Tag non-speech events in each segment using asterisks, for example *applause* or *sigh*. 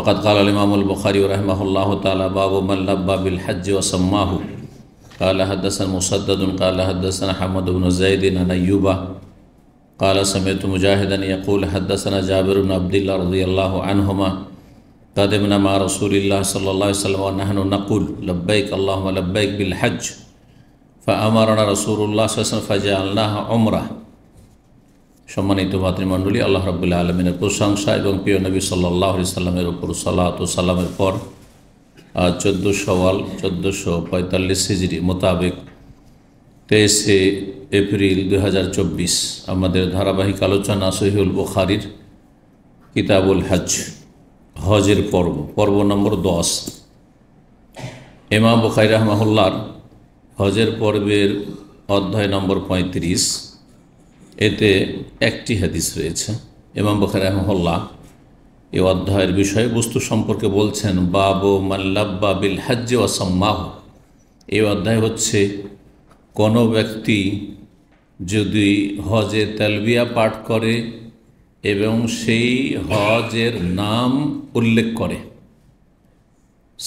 فقد قال الإمام البخاري رحمه الله تعالى باب من لبى بالحج وسماه قال حدثنا مسدد قال حدثنا حمد بن زيد عن أيوب قال سمعت مجاهدا يقول حدثنا جابر بن عبد الله رضي الله عنهما قدمنا مع رسول الله صلى الله عليه وسلم ونحن نقول لبيك اللهم لبيك بالحج فأمرنا رسول الله صلى الله عليه وسلم فجعلناها عمره সম্মানিত মাতৃমণ্ডলী আল্লাহ রবুল্লাহ আলমিনের প্রশংসা এবং প্রিয় নবী সাল্লাহ সাল্লামের ওপর সালাত সাল্লামের পর চোদ্দো সওয়াল চোদ্দোশো পঁয়তাল্লিশ সিজরি মোতাবেক তেইশে এপ্রিল দুই আমাদের ধারাবাহিক আলোচনা সহিউল বুখারির কিতাবুল হজ হজের পর্ব পর্ব নম্বর দশ এমা বুখারি রহমাহুল্লার হজের পর্বের অধ্যায় নম্বর পঁয়ত্রিশ এতে একটি হাদিস রয়েছে এমাম বখার রহমহল্লা এ অধ্যায়ের বিষয়বস্তু সম্পর্কে বলছেন বাবু মাল্লাব্বা বিল হাজ্য অসম্মাহ এই অধ্যায় হচ্ছে কোনো ব্যক্তি যদি হজে তেলবিয়া পাঠ করে এবং সেই হজের নাম উল্লেখ করে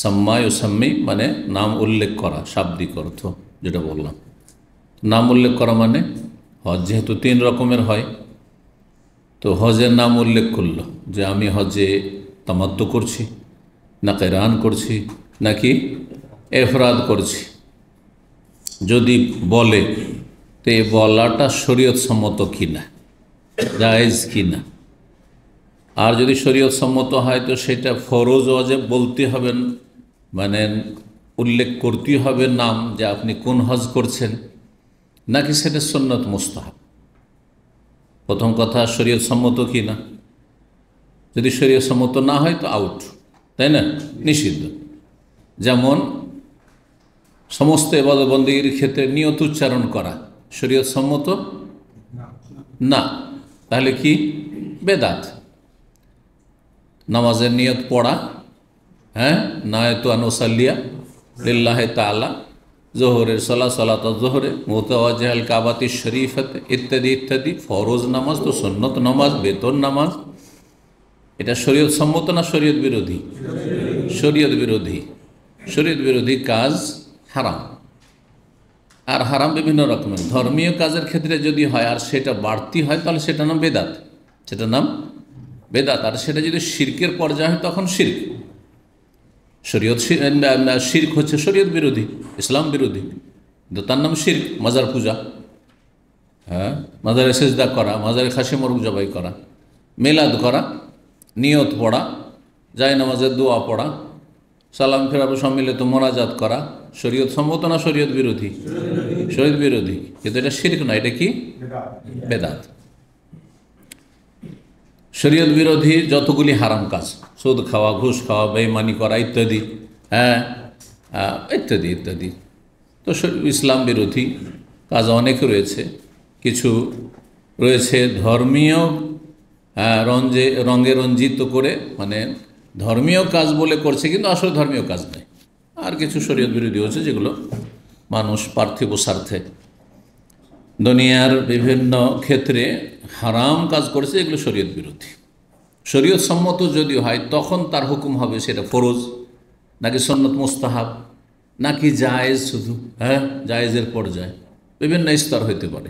সাম্মায় সাম্মি মানে নাম উল্লেখ করা শাব্দিক অর্থ যেটা বললাম নাম উল্লেখ করা মানে হজ যেহেতু তিন রকমের হয় তো হজের নাম উল্লেখ করল যে আমি হজে তামাত্ম করছি না কেরান করছি নাকি এফরাদ করছি যদি বলে তো এই বলাটা শরীয়ত সম্মত জায়জ কি না আর যদি শরীয়ত সম্মত হয় তো সেটা ফরজ হজে বলতে হবেন মানে উল্লেখ করতে হবে নাম যে আপনি কোন হজ করছেন নাকি সেটা সন্ন্যত মুস্তাহাব প্রথম কথা শরীয় সম্মত কি না যদি শরীয় সম্মত না হয় তো আউট তাই না নিষিদ্ধ যেমন সমস্ত এবাদবন্দির ক্ষেত্রে নিয়ত উচ্চারণ করা শরীয়ত সম্মত না তাহলে কি বেদাত নামাজের নিয়ত পড়া হ্যাঁ না তো আনোসাল্লিয়া লিল্লাহে তালা জোহরের সলা সলাত জোহরে মোতাওয়াজাল কাবাতি শরীফত ইত্যাদি ইত্যাদি ফরোজ নামাজ তো সন্নত নামাজ বেতন নামাজ এটা শরীয়ত সম্মত না শরীয়ত বিরোধী শরীয়ত বিরোধী শরীয়ত বিরোধী কাজ হারাম আর হারাম বিভিন্ন রকমের ধর্মীয় কাজের ক্ষেত্রে যদি হয় আর সেটা বাড়তি হয় তাহলে সেটা নাম বেদাত সেটা নাম বেদাত আর সেটা যদি শির্কের পর্যায়ে হয় তখন শির্ক শরীয়ত শির্ক হচ্ছে শরীয়ত বিরোধী ইসলাম বিরোধী কিন্তু তার নাম শির্ক মাজার পূজা হ্যাঁ মাজারে সেজদা করা মাজারে খাসি মরুক জবাই করা মেলাদ করা নিয়ত পড়া যায় নামাজের দোয়া পড়া সালাম ফেরাবো সম্মিলিত মোনাজাত করা শরীয়ত সম্মত না শরীয়ত বিরোধী শরীয়ত বিরোধী কিন্তু এটা শির্ক না এটা কি বেদাত শরীয়ত বিরোধী যতগুলি হারাম কাজ সুদ খাওয়া ঘুষ খাওয়া বেইমানি করা ইত্যাদি হ্যাঁ ইত্যাদি ইত্যাদি তো ইসলাম বিরোধী কাজ অনেক রয়েছে কিছু রয়েছে ধর্মীয় হ্যাঁ, রঞ্জে রঙে রঞ্জিত করে মানে ধর্মীয় কাজ বলে করছে কিন্তু আসলে ধর্মীয় কাজ নেই আর কিছু শরীয়ত বিরোধী হচ্ছে যেগুলো মানুষ পার্থিব স্বার্থে দুনিয়ার বিভিন্ন ক্ষেত্রে হারাম কাজ করেছে এগুলো শরীয়ত বিরোধী শরীয়ত সম্মত যদি হয় তখন তার হুকুম হবে সেটা ফরোজ নাকি সন্নত মোস্তাহাব নাকি জায়েজ শুধু হ্যাঁ জায়েজের পর্যায় বিভিন্ন স্তর হইতে পারে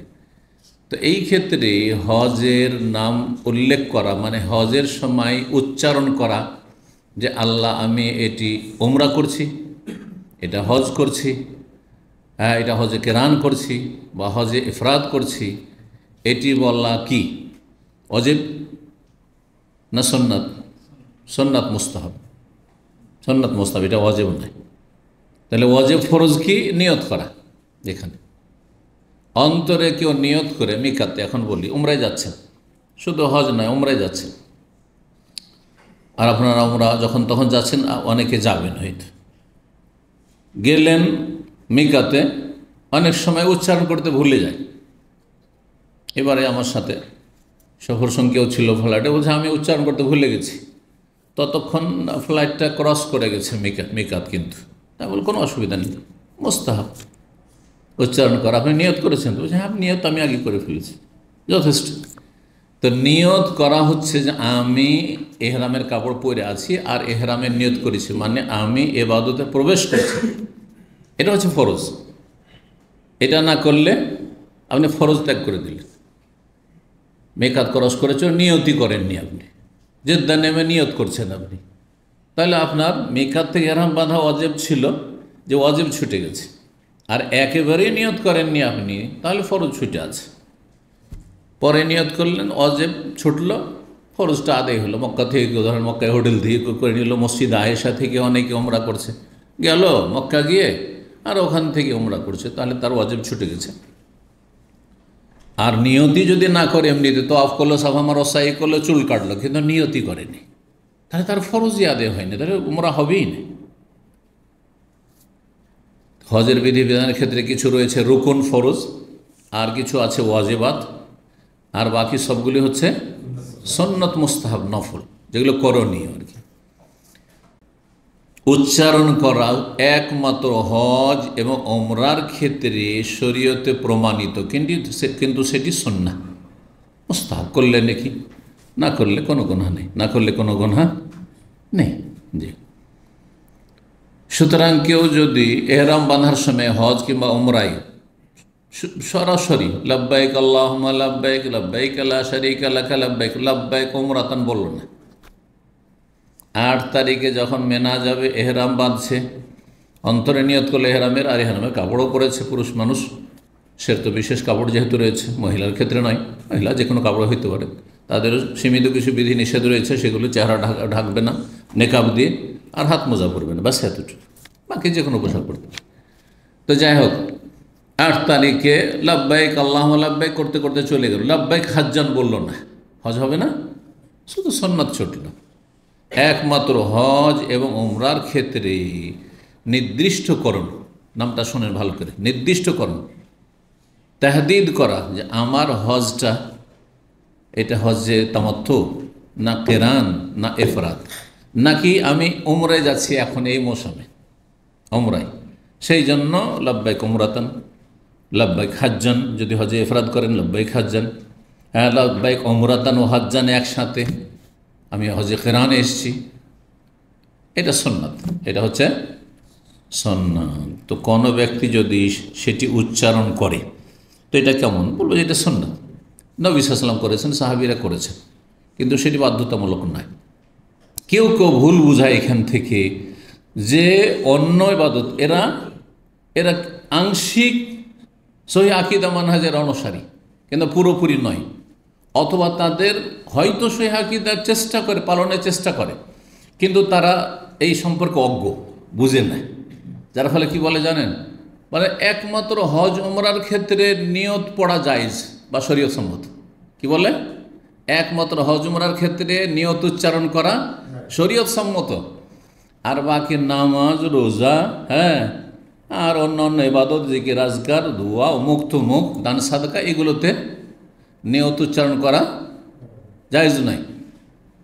তো এই ক্ষেত্রে হজের নাম উল্লেখ করা মানে হজের সময় উচ্চারণ করা যে আল্লাহ আমি এটি ওমরা করছি এটা হজ করছি হ্যাঁ এটা হজে কেরান করছি বা হজে ইফরাত করছি এটি বলা কি অজেব না সন্ন্যাত সন্ন্যাত মুস্তাহাব সন্ন্যাত মুস্তাহাব এটা ওয়াজেব নয় তাহলে ওয়াজেব ফরজ কি নিয়ত করা এখানে অন্তরে কেউ নিয়ত করে মিকাতে এখন বলি উমরায় যাচ্ছেন শুধু হজ নয় উমরায় যাচ্ছেন আর আপনারা উমরা যখন তখন যাচ্ছেন অনেকে যাবেন হয়তো গেলেন মিকাতে অনেক সময় উচ্চারণ করতে ভুলে যায় এবারে আমার সাথে শহর সংখ্যাও ছিল ফ্লাইটে বলছে আমি উচ্চারণ করতে ভুলে গেছি ততক্ষণ ফ্লাইটটা ক্রস করে গেছে মেকআপ মেকাত কিন্তু তা বলে কোনো অসুবিধা নেই মোস্তাহাব উচ্চারণ করা আপনি নিয়ত করেছেন তো বলছে হ্যাঁ নিয়ত আমি আগে করে ফেলেছি যথেষ্ট তো নিয়ত করা হচ্ছে যে আমি এহরামের কাপড় পরে আছি আর এহরামের নিয়ত করেছি মানে আমি এবাদতে প্রবেশ করছি এটা হচ্ছে ফরজ এটা না করলে আপনি ফরজ ত্যাগ করে দিলেন মেকাত ক্রস করেছেন নিয়তি করেননি আপনি জেদ্দা নেমে নিয়ত করছেন আপনি তাহলে আপনার মেকাত থেকে এরাম বাঁধা অজেব ছিল যে অজেব ছুটে গেছে আর একেবারেই নিয়ত করেননি আপনি তাহলে ফরজ ছুটে আছে পরে নিয়ত করলেন অজেব ছুটল ফরজটা আদায় হলো মক্কা থেকে কেউ ধরেন মক্কায় হোটেল থেকে করে নিল মসজিদ আয়েশা থেকে অনেকে ওমরা করছে গেল মক্কা গিয়ে আর ওখান থেকে ওমরা করছে তাহলে তার অজেব ছুটে গেছে আর নিয়তি যদি না করে এমনিতে তো আফ করলো আমার অসাই করলো চুল কাটলো কিন্তু নিয়তি করেনি তাহলে তার ফরজি আদে হয়নি তাহলে উমরা হবেই না হজের বিধি বিধানের ক্ষেত্রে কিছু রয়েছে রুকুন ফরজ আর কিছু আছে ওয়াজেবাদ আর বাকি সবগুলি হচ্ছে সন্নত মুস্তাহাব নফল যেগুলো করণীয় আর কি উচ্চারণ করা একমাত্র হজ এবং অমরার ক্ষেত্রে শরীয়তে প্রমাণিত কিন্তু কিন্তু সেটি সন্না মোস্তাহ করলে নাকি না করলে কোনো গুণা নেই না করলে কোনো গুণা নেই জি সুতরাং কেউ যদি এহরাম বাঁধার সময় হজ কিংবা অমরাই সরাসরি লাভবাহিক আল্লাহ লাভবাহিক লাভবাহিক আল্লাহ শারিক আল্লাহ লাভবাহিক লাভবাহিক অমরাতন বলল না আট তারিখে যখন মেনা যাবে এহরাম বাঁধছে অন্তরে নিয়ত করলে এহরামের আর এহরামের কাপড়ও পরেছে পুরুষ মানুষ সে তো বিশেষ কাপড় যেহেতু রয়েছে মহিলার ক্ষেত্রে নয় মহিলা যে কোনো কাপড় হইতে পারে তাদেরও সীমিত কিছু বিধি নিষেধ রয়েছে সেগুলো চেহারা ঢাকা ঢাকবে না নেকাব দিয়ে আর হাত মোজা পরবে না বা সেতুটু বাকি যে কোনো পোশাক পরতে তো যাই হোক আট তারিখে লাভবাইক আল্লাহ লাভবাই করতে করতে চলে গেল লাভবাইক হাজ্জান বলল না হজ হবে না শুধু সন্ন্যাত ছুটল একমাত্র হজ এবং ওমরার ক্ষেত্রে নির্দিষ্টকরণ নামটা শোনেন ভালো করে নির্দিষ্টকরণ তেহদিদ করা যে আমার হজটা এটা হজে তামাত্ম না কেরান না এফরাত নাকি আমি উমরে যাচ্ছি এখন এই মৌসুমে ওমরায় সেই জন্য লব্বাই কোমরাতন লব্বাই খাজ্জন যদি হজে এফরাত করেন লব্বাই খাজ্জান হ্যাঁ লাভবাইক ওমরাতান ও হজ্জান একসাথে আমি হজে কেরানে এসছি এটা সন্ন্যত এটা হচ্ছে সন্ন্যত তো কোনো ব্যক্তি যদি সেটি উচ্চারণ করে তো এটা কেমন বলবো যে এটা সন্ন্যত নবী সাল্লাম করেছেন সাহাবিরা করেছেন কিন্তু সেটি বাধ্যতামূলক নয় কেউ কেউ ভুল বোঝায় এখান থেকে যে অন্য বাদত এরা এরা আংশিক সহি আকিদা মানহাজের অনুসারী কিন্তু পুরোপুরি নয় অথবা তাদের হয়তো সে হাকিদার চেষ্টা করে পালনের চেষ্টা করে কিন্তু তারা এই সম্পর্কে অজ্ঞ বুঝে নেয় যার ফলে কি বলে জানেন মানে একমাত্র হজ উমরার ক্ষেত্রে নিয়ত পড়া জায়জ বা শরীয় সম্মত কি বলে একমাত্র হজ উমরার ক্ষেত্রে নিয়ত উচ্চারণ করা শরীয়ত সম্মত আর বাকি নামাজ রোজা হ্যাঁ আর অন্য অন্য ইবাদত কি রাজগার ধোয়া অমুক মুখ দান সাদকা এগুলোতে নিয়ত উচ্চারণ করা জায়জ নাই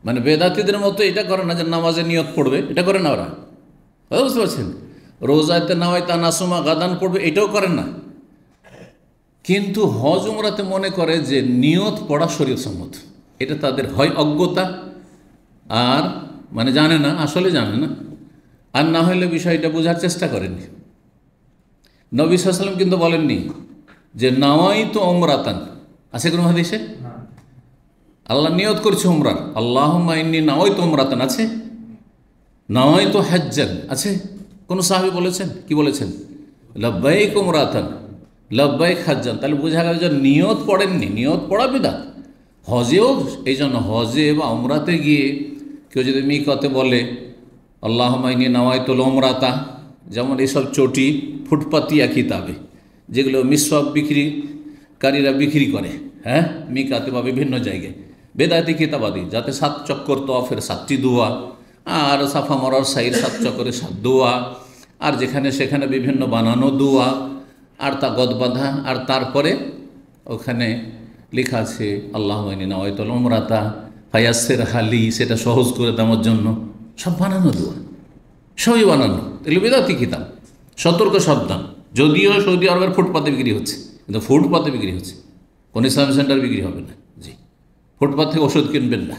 মানে বেদাতিদের মতো এটা করে না যে নামাজে নিয়ত পড়বে এটা করে না ওরা হ্যাঁ, বুঝতে পারছেন রোজাতে নাওয়ায় তা নাসুমা গাদান পড়বে এটাও করেন না কিন্তু হজ উমরাতে মনে করে যে নিয়ত পড়া শরীর সম্মত এটা তাদের হয় অজ্ঞতা আর মানে জানে না আসলে জানে না আর না হলে বিষয়টা বোঝার চেষ্টা করেনি নবী সাল্লাম কিন্তু বলেননি যে নাওয়াই তো অমরাতান আছে কোনো হাদিসে আল্লাহ নিয়ত করছে উমরার আল্লাহ মাইনি নাওই তো উমরাতেন আছে নাওই তো হ্যাজ্জান আছে কোন সাহাবি বলেছেন কি বলেছেন লব্বাই উমরাতান লব্বাই হাজ্জান তাহলে বোঝা গেল যে নিয়ত পড়েননি নিয়ত পড়া বিদা হজেও এই জন্য হজে বা উমরাতে গিয়ে কেউ যদি মিকতে বলে আল্লাহ মাইনি নাওয়াই তো লমরাতা যেমন এইসব চটি ফুটপাতিয়া কিতাবে যেগুলো মিসওয়াব বিক্রি কারীরা বিক্রি করে হ্যাঁ মিকাতে বা বিভিন্ন জায়গায় বেদায়তি কিতাবাদি যাতে সাত চক্কর তফের সাতটি দোয়া আর সাফা মরার সাইর সাত চক্করে সাত দোয়া আর যেখানে সেখানে বিভিন্ন বানানো দোয়া আর তা বাঁধা আর তারপরে ওখানে লেখা আছে আল্লাহ নয়তল ওমরাতা ফায়াসের হালি সেটা সহজ করে দেওয়ার জন্য সব বানানো দোয়া সবই বানানো তাহলে বেদাতি কিতাব সতর্ক সাবধান যদিও সৌদি আরবের ফুটপাতে বিক্রি হচ্ছে কিন্তু ফুটপাতে বিক্রি হচ্ছে কোনো ইসলাম সেন্টার বিক্রি হবে না জি ফুটপাত থেকে ওষুধ কিনবেন না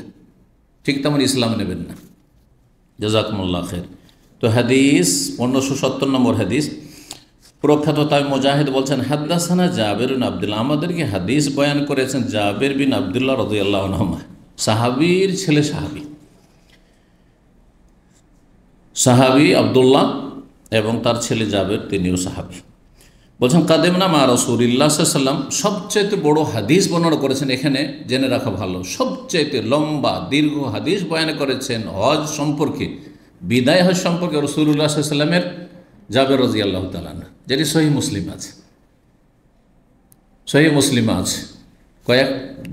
ঠিক তেমন ইসলাম নেবেন না জজাকমুল্লা খের তো হাদিস পনেরোশো সত্তর নম্বর হাদিস প্রখ্যাত তাই মোজাহিদ বলছেন হাদ্দাসানা জাবের বিন আবদুল্লাহ আমাদেরকে হাদিস বয়ান করেছেন জাবের বিন আবদুল্লাহ রদুল্লাহ নহমা সাহাবির ছেলে সাহাবি সাহাবি আবদুল্লাহ এবং তার ছেলে জাবের তিনিও সাহাবি বলছেন কাদেমনা মা রসুল্লা সাল্লাম সবচেয়ে বড় হাদিস বর্ণনা করেছেন এখানে জেনে রাখা ভালো সবচেয়ে লম্বা দীর্ঘ হাদিস বয়ান করেছেন হজ সম্পর্কে বিদায় হজ সম্পর্কে রসুল্লাহ সাল্লামের জাবের রাজি আল্লাহ তালানা যেটি সহি মুসলিম আছে সহি মুসলিম আছে কয়েক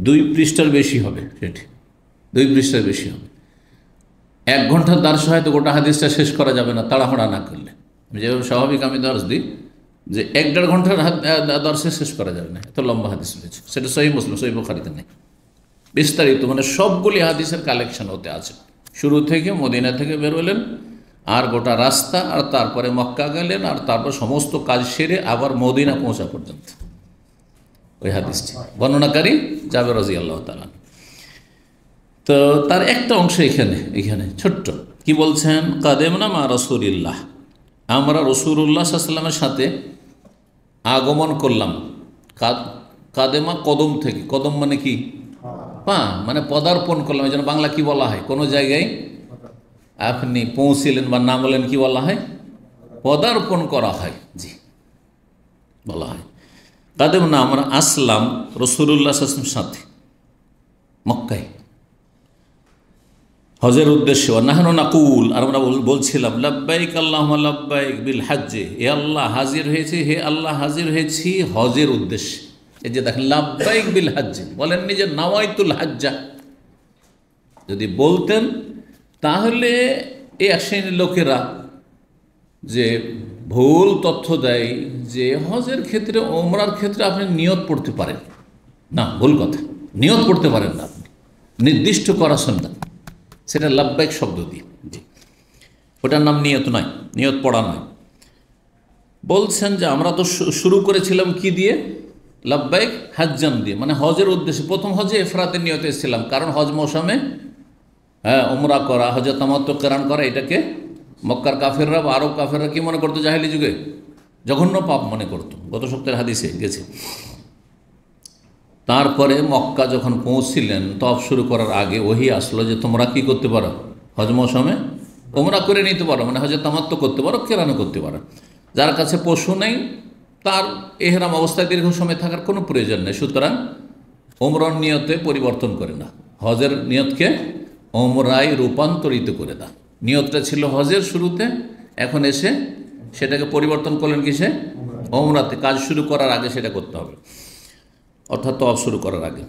দুই পৃষ্ঠার বেশি হবে সেটি দুই পৃষ্ঠার বেশি হবে এক ঘন্টার দ্বার হয়তো গোটা হাদিসটা শেষ করা যাবে না তাড়াহাড়া না করলে আমি যেভাবে স্বাভাবিক আমি দর্শ দিই যে এক দেড় ঘন্টার দর্শে শেষ করা যাবে না এত লম্বা হাদিস রয়েছে সেটা সহি মুসলিম সহি বোখারিতে নেই বিস্তারিত মানে সবগুলি হাদিসের কালেকশন হতে আছে শুরু থেকে মদিনা থেকে বেরোলেন আর গোটা রাস্তা আর তারপরে মক্কা গেলেন আর তারপর সমস্ত কাজ সেরে আবার মদিনা পৌঁছা পর্যন্ত ওই হাদিসটি বর্ণনাকারী যাবে রাজি আল্লাহ তালান তো তার একটা অংশ এখানে এখানে ছোট্ট কি বলছেন না মা রসুরিল্লাহ আমরা রসুরুল্লাহ সাল্লামের সাথে আগমন করলাম কাদেমা কদম থেকে কদম মানে কি পা হ্যাঁ। হ্যাঁ, মানে পদার্পণ করলাম এই জন্য বাংলা কি বলা হয় কোনো জায়গায় আপনি পৌঁছিলেন বা নামলেন কি বলা হয় পদার্পণ করা হয় জি বলা হয় কাদেম না আমরা আসলাম রসুল্লাহ সাথে মক্কায় হজের উদ্দেশ্য নাহানো নাকুল আর আমরা বলছিলাম লাব্বাইক আল্লাহ লাব্বাইক বিল হাজ্জে হে আল্লাহ হাজির হয়েছে হে আল্লাহ হাজির হয়েছি হজের উদ্দেশ্যে এই যে দেখেন লাব্বাইক বিল হাজ্জে বলেননি যে নাওয়াইতুল হাজ্জা যদি বলতেন তাহলে এ এক লোকেরা যে ভুল তথ্য দেয় যে হজের ক্ষেত্রে ওমরার ক্ষেত্রে আপনি নিয়ত পড়তে পারেন না ভুল কথা নিয়ত পড়তে পারেন না আপনি নির্দিষ্ট করা সন্ধ্যা সেটা লাভবাহিক শব্দ দিয়ে জি ওটার নাম নিয়ত নয় নিয়ত পড়া নয় বলছেন যে আমরা তো শুরু করেছিলাম কি দিয়ে লাভবাহিক হাজজান দিয়ে মানে হজের উদ্দেশ্যে প্রথম হজে এফরাতে নিয়ত এসেছিলাম কারণ হজ মৌসুমে হ্যাঁ উমরা করা হজে তামাত্ম কেরান করা এটাকে মক্কার কাফেররা বা আরব কাফেররা কি মনে করতো জাহেলি যুগে জঘন্য পাপ মনে করতো গত সপ্তাহের হাদিসে গেছে তারপরে মক্কা যখন পৌঁছিলেন তফ শুরু করার আগে ওহি আসলো যে তোমরা কি করতে পারো হজ মৌসুমে তোমরা করে নিতে পারো মানে হজে তামাত্ম করতে পারো কেরানো করতে পারো যার কাছে পশু নেই তার এহরাম অবস্থায় দীর্ঘ সময় থাকার কোনো প্রয়োজন নেই সুতরাং ওমরন নিয়তে পরিবর্তন করে না হজের নিয়তকে ওমরায় রূপান্তরিত করে দা নিয়তটা ছিল হজের শুরুতে এখন এসে সেটাকে পরিবর্তন করলেন কিসে ওমরাতে কাজ শুরু করার আগে সেটা করতে হবে অর্থাৎ তফ শুরু করার আগে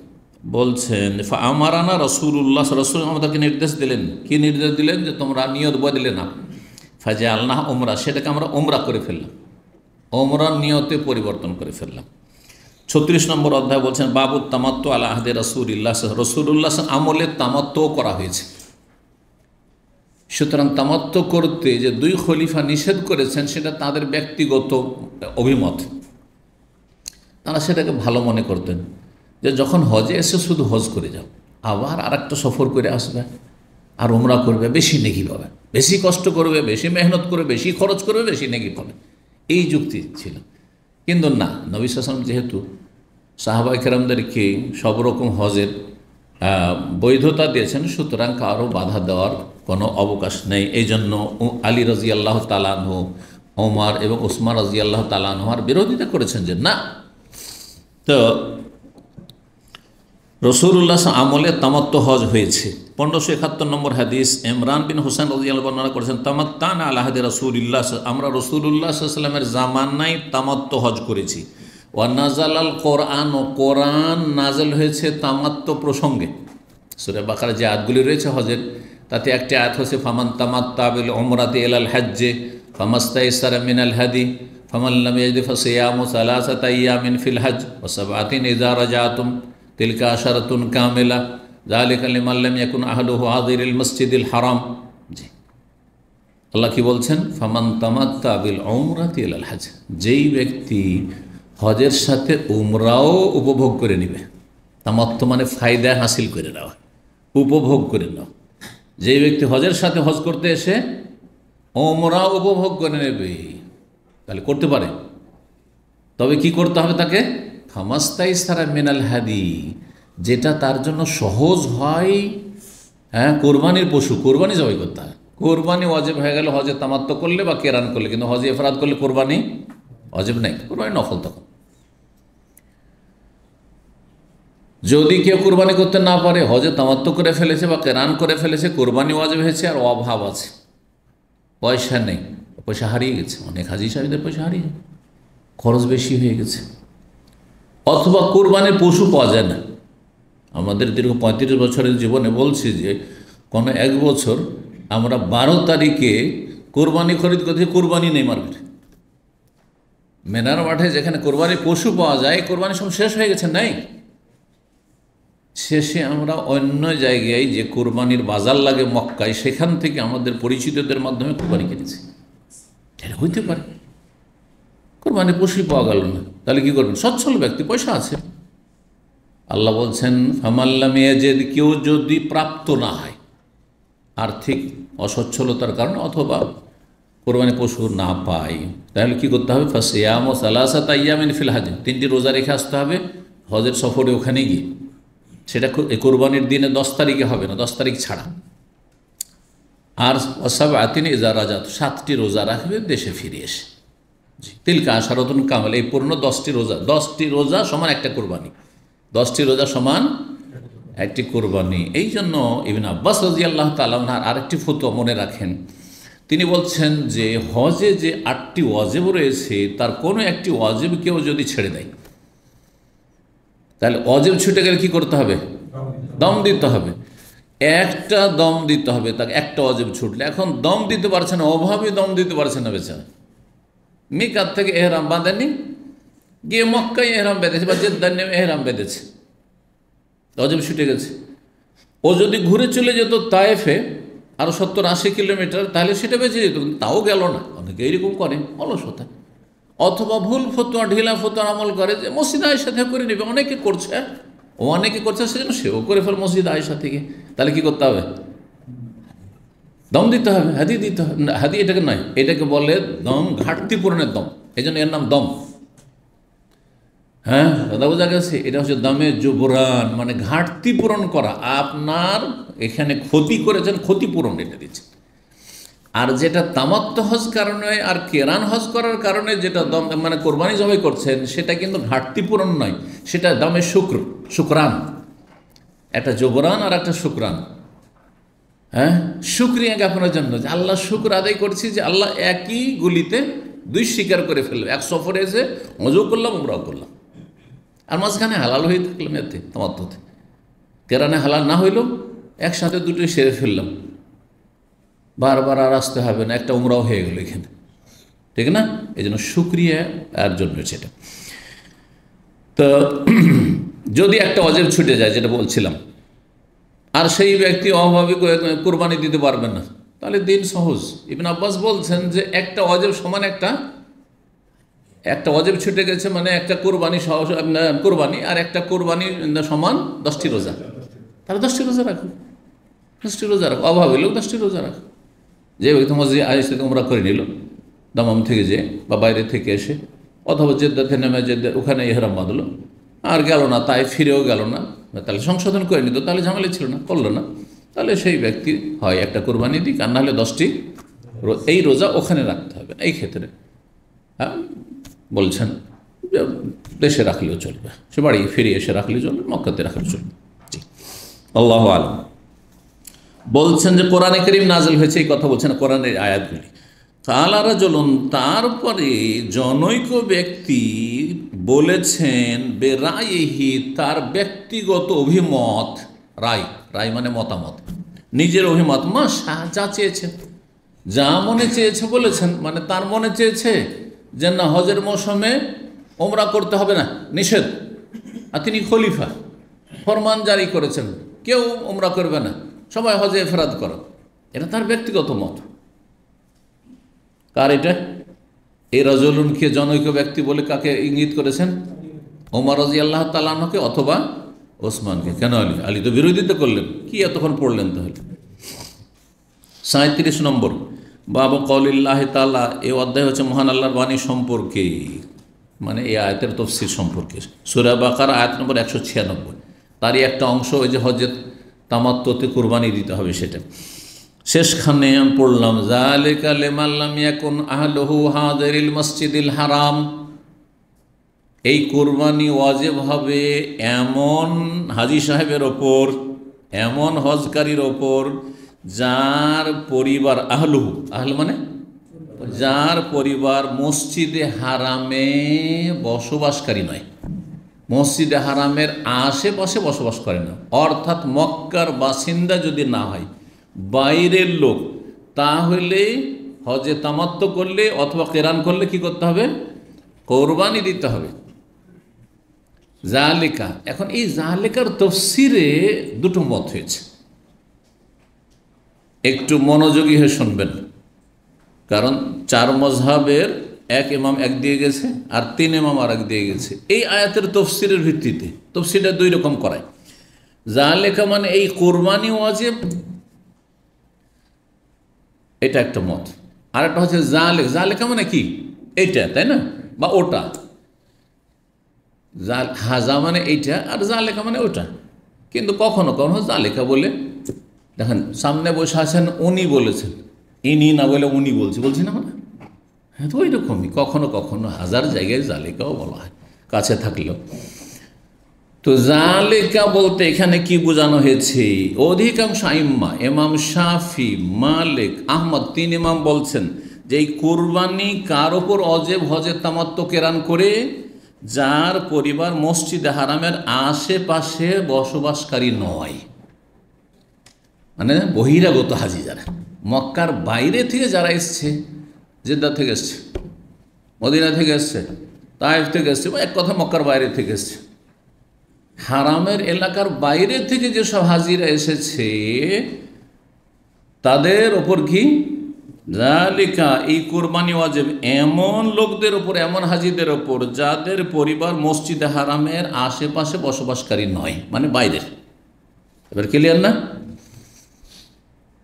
বলছেন আমারানা রসুল্লাহ রসুল আমাদেরকে নির্দেশ দিলেন কি নির্দেশ দিলেন যে তোমরা নিয়ত বদলে না ফাজে আল্লাহ ওমরা সেটাকে আমরা ওমরা করে ফেললাম ওমরা নিয়তে পরিবর্তন করে ফেললাম ছত্রিশ নম্বর অধ্যায় বলছেন বাবুর তামাত্ম আল্লাহ আহদে রসুল উল্লাহ আমলে তামাত্ম করা হয়েছে সুতরাং তামাত্ম করতে যে দুই খলিফা নিষেধ করেছেন সেটা তাদের ব্যক্তিগত অভিমত তারা সেটাকে ভালো মনে করতেন যে যখন হজে এসে শুধু হজ করে যাও আবার আর একটা সফর করে আসবে আর ওমরা করবে বেশি নেগি পাবে বেশি কষ্ট করবে বেশি মেহনত করবে বেশি খরচ করবে বেশি নেগি পাবে এই যুক্তি ছিল কিন্তু না নবী শাসন যেহেতু সাহাবাই কেরামদেরকে সব রকম হজের বৈধতা দিয়েছেন সুতরাং কারো বাধা দেওয়ার কোনো অবকাশ নেই এই জন্য আলী রাজিয়াল্লাহ তালানহ ওমার এবং ওসমান রাজিয়াল্লাহ আর বিরোধিতা করেছেন যে না তো রসুল্লাহ আমলে তামাত্ম হজ হয়েছে পনেরোশো একাত্তর নম্বর হাদিস ইমরান বিন হোসেন রাজিয়াল বর্ণনা করেছেন তামাত্তান রসুল উল্লাহ আমরা রসুল্লাহ সাল্লামের জামানায় তামাত্ম হজ করেছি ওয়া নাজাল আল কোরআন ও কোরআন নাজাল হয়েছে তামাত্ম প্রসঙ্গে সুরে বাকার যে আয়াতগুলি রয়েছে হজের তাতে একটি আয়াত হচ্ছে ফামান তামাত্তা বিল এল এলাল হাজ্জে ফামাস্তা ইসারা আল হাদি ফমল্লাম ইয়াজিফা সিয়ামু সালাসাত আইয়ামিন ফিল হজ ও সাবাতিন ইজা রাজাতুম তিলকা আশারাতুন কামেলা জালিক আলিমাল্লাম ইয়াকুন আহলুহু হাজির মসজিদুল হারাম আল্লাহ কি বলছেন ফামান তামাত্তা বিল উমরাতি ইলাল যেই ব্যক্তি হজের সাথে উমরাও উপভোগ করে নিবে তামাত্ম মানে ফায়দা হাসিল করে নেওয়া উপভোগ করে নাও যেই ব্যক্তি হজের সাথে হজ করতে এসে ওমরা উপভোগ করে নেবে তাহলে করতে পারে তবে কি করতে হবে তাকে খামাস্তাই সারা মেনাল হাদি যেটা তার জন্য সহজ হয় হ্যাঁ কোরবানির পশু কোরবানি জবাই করতে হয় কোরবানি অজেব হয়ে গেলে হজে তামাত্ম করলে বা কেরান করলে কিন্তু হজে এফরাত করলে কোরবানি অজেব নেই কোরবানি নফল তখন যদি কেউ কোরবানি করতে না পারে হজে তামাত্ম করে ফেলেছে বা কেরান করে ফেলেছে কোরবানি অজেব হয়েছে আর অভাব আছে পয়সা নেই পয়সা হারিয়ে গেছে অনেক হাজি সাহেবদের পয়সা হারিয়ে খরচ বেশি হয়ে গেছে অথবা কোরবানের পশু পাওয়া যায় না আমাদের দীর্ঘ পঁয়ত্রিশ বছরের জীবনে বলছি যে কোনো এক বছর আমরা বারো তারিখে কোরবানি খরিদ করতে কোরবানি নেই মারবে মেনার মাঠে যেখানে কোরবানি পশু পাওয়া যায় কোরবানি সব শেষ হয়ে গেছে নাই শেষে আমরা অন্য জায়গায় যে কোরবানির বাজার লাগে মক্কায় সেখান থেকে আমাদের পরিচিতদের মাধ্যমে কোরবানি কিনেছি এটা হইতে পারে কোরবানি পশুই পাওয়া গেল না তাহলে কী করবেন সচ্ছল ব্যক্তি পয়সা আছে আল্লাহ বলছেন ফামাল্লা মেয়াজের কেউ যদি প্রাপ্ত না হয় আর্থিক অসচ্ছলতার কারণে অথবা কোরবানি পশু না পায় তাহলে কি করতে হবে ফাঁসিয়াম ও সালাসা তাইয়ামিন ফিল হাজ তিনটি রোজা রেখে আসতে হবে হজের সফরে ওখানে গিয়ে সেটা কোরবানির দিনে দশ তারিখে হবে না দশ তারিখ ছাড়া আর ওসব আতিনি ইজারাজাত সাতটি রোজা রাখবে দেশে ফিরে এসে তিলকা আশারতন কামাল এই পূর্ণ দশটি রোজা দশটি রোজা সমান একটা কোরবানি দশটি রোজা সমান একটি কোরবানি এই জন্য ইভিন আব্বাস রাজি আল্লাহ তালনার আরেকটি ফুতো মনে রাখেন তিনি বলছেন যে হজে যে আটটি ওয়াজেব রয়েছে তার কোনো একটি ওয়াজেব কেউ যদি ছেড়ে দেয় তাহলে অজেব ছুটে গেলে কি করতে হবে দম দিতে হবে একটা দম দিতে হবে তাকে একটা অজেব ছুটলে এখন দম দিতে পারছে না অভাবে দম দিতে পারছে না বেচারা মিকাত থেকে এহরাম বাঁধেনি গিয়ে মক্কায় এহরাম বেঁধেছে বা জেদ্দার নেমে এহরাম বেঁধেছে অজেব ছুটে গেছে ও যদি ঘুরে চলে যেত তায়েফে আরও সত্তর আশি কিলোমিটার তাহলে সেটা বেঁচে যেত তাও গেল না অনেকে এরকম করে অলসতা অথবা ভুল ফতোয়া ঢিলা ফতোয়া আমল করে যে মসজিদ সাথে করে নেবে অনেকে করছে ও অনেকে করছে সেজন্য সেও করে ফেল মসজিদ আয়সা থেকে তাহলে কি করতে হবে দম দিতে হবে হাদি দিতে হবে হাদি এটাকে নয় এটাকে বলে দম ঘাটতি পূরণের দম এই জন্য এর নাম দম হ্যাঁ দাদা বোঝা গেছে এটা হচ্ছে দমের জোবরান মানে ঘাটতি পূরণ করা আপনার এখানে ক্ষতি করেছেন ক্ষতিপূরণ এটা দিচ্ছেন আর যেটা তামাত্ম হজ কারণে আর কেরান হজ করার কারণে যেটা দম মানে কোরবানি জবাই করছেন সেটা কিন্তু ঘাটতি পূরণ নয় সেটা দামে শুক্র শুক্রান একটা যোগরান আর একটা শুক্রান হ্যাঁ শুক্রিয়া জ্ঞাপনের জন্য যে আল্লাহ শুক্র আদায় করছি যে আল্লাহ একই গুলিতে দুই শিকার করে ফেলবে এক সফরে এসে মজও করলাম ওমরাও করলাম আর মাঝখানে হালাল হয়ে থাকলাম এতে তামাত্মতে কেরানে হালাল না হইল একসাথে দুটোই সেরে ফেললাম বারবার আর আসতে হবে না একটা উমরাও হয়ে গেল এখানে ঠিক না এই জন্য সুক্রিয়া আর জন্য সেটা তো *clears throat* যদি একটা অজেব ছুটে যায় যেটা বলছিলাম আর সেই ব্যক্তি অভাবিক কোরবানি দিতে পারবেন না তাহলে দিন সহজ ইবিন আব্বাস বলছেন যে একটা অজেব সমান একটা একটা অজেব ছুটে গেছে মানে একটা কোরবানি সহজ কোরবানি আর একটা কোরবানি সমান দশটি রোজা তাহলে দশটি রোজা রাখুন দশটি রোজা রাখো অভাবে লোক দশটি রোজা রাখো যে ব্যক্তি মসজিদ আয়েস তোমরা করে নিল দামাম থেকে যে বা বাইরে থেকে এসে অথবা জেদ্দাতে নেমে জেদ্দা ওখানে ইহরাম বাঁধলো আর গেল না তাই ফিরেও গেল না তাহলে সংশোধন করে নিত তাহলে ঝামেলা ছিল না করলো না তাহলে সেই ব্যক্তি হয় একটা কোরবানি দিক আর নাহলে দশটি এই রোজা ওখানে রাখতে হবে এই ক্ষেত্রে হ্যাঁ বলছেন দেশে রাখলেও চলবে সে বাড়ি ফিরে এসে রাখলেও চলবে মক্কাতে রাখলেও চলবে জি আল্লাহ আলম বলছেন যে কোরআনে করিম নাজল হয়েছে এই কথা বলছেন কোরআনের আয়াতগুলি তালারা জ্বলন তারপরে জনৈক ব্যক্তি বলেছেন বে রায়হি তার ব্যক্তিগত অভিমত রায় রায় মানে মতামত নিজের অভিমত মা যা চেয়েছেন যা মনে চেয়েছে বলেছেন মানে তার মনে চেয়েছে যে না হজের মৌসুমে ওমরা করতে হবে না নিষেধ আর তিনি খলিফা ফরমান জারি করেছেন কেউ ওমরা করবে না সবাই হজে এফরাদ করো এটা তার ব্যক্তিগত মত কার এটা এই রজলুনকে জনৈক ব্যক্তি বলে কাকে ইঙ্গিত করেছেন ওমর রাজি আল্লাহ তালকে অথবা ওসমানকে কেন আলী আলী তো বিরোধিতা করলেন কি এতক্ষণ পড়লেন তাহলে সাঁত্রিশ নম্বর বাবা কলিল্লাহ তালা এই অধ্যায় হচ্ছে মহান আল্লাহর বাণী সম্পর্কে মানে এই আয়তের তফসির সম্পর্কে সুরাবাকার আয়াত নম্বর একশো ছিয়ানব্বই তারই একটা অংশ ওই যে হজের তামাত্মতে কোরবানি দিতে হবে সেটা শেষখানে আমি পড়লাম জালেকা লেমাল্লাম ইয়াকুন আহলহু হাদেরিল মসজিদিল হারাম এই কোরবানি ওয়াজেব হবে এমন হাজি সাহেবের ওপর এমন হজকারীর ওপর যার পরিবার আহলুহু আহল মানে যার পরিবার মসজিদে হারামে বসবাসকারী নয় মসজিদে হারামের আশেপাশে বসবাস করে না অর্থাৎ মক্কার বাসিন্দা যদি না হয় বাইরের লোক তাহলে হজে তামাত্ম করলে অথবা কেরান করলে কি করতে হবে কোরবানি দিতে হবে জাহালিকা এখন এই জাহালিকার তফসিরে দুটো মত হয়েছে একটু মনোযোগী হয়ে শুনবেন কারণ চার মজহাবের এক ইমাম এক দিয়ে গেছে আর তিন ইমাম আর এক দিয়ে গেছে এই আয়াতের তফসিরের ভিত্তিতে তফসিরটা দুই রকম করায় যা লেখা মানে এই কোরবানি ওয়াজেব এটা একটা মত আর একটা হচ্ছে যা লেখা যা লেখা মানে কি এইটা তাই না বা ওটা যা হাজা মানে এইটা আর যা লেখা মানে ওটা কিন্তু কখনো কখনো যা লেখা বলে দেখেন সামনে বসে আছেন উনি বলেছেন ইনি না বলে উনি বলছে বলছি না মানে হ্যাঁ তো ওই রকমই কখনো কখনো হাজার জায়গায় জালেকাও বলা হয় কাছে থাকলেও তো জালেকা বলতে এখানে কি বোঝানো হয়েছে অধিকাংশ আইম্মা এমাম শাফি মালিক আহমদ তিন ইমাম বলছেন যে এই কোরবানি কার ওপর অজেব হজে তামাত্ম কেরান করে যার পরিবার মসজিদ হারামের আশেপাশে বসবাসকারী নয় মানে বহিরাগত হাজি যারা মক্কার বাইরে থেকে যারা এসছে জিদ্দা থেকে এসছে মদিনা থেকে এসছে তাইফ থেকে এসছে বা এক কথা মক্কার বাইরে থেকে এসছে হারামের এলাকার বাইরে থেকে যেসব হাজিরা এসেছে তাদের ওপর কি জালিকা এই কোরবানি ওয়াজেব এমন লোকদের ওপর এমন হাজিদের ওপর যাদের পরিবার মসজিদে হারামের আশেপাশে বসবাসকারী নয় মানে বাইরের এবার ক্লিয়ার না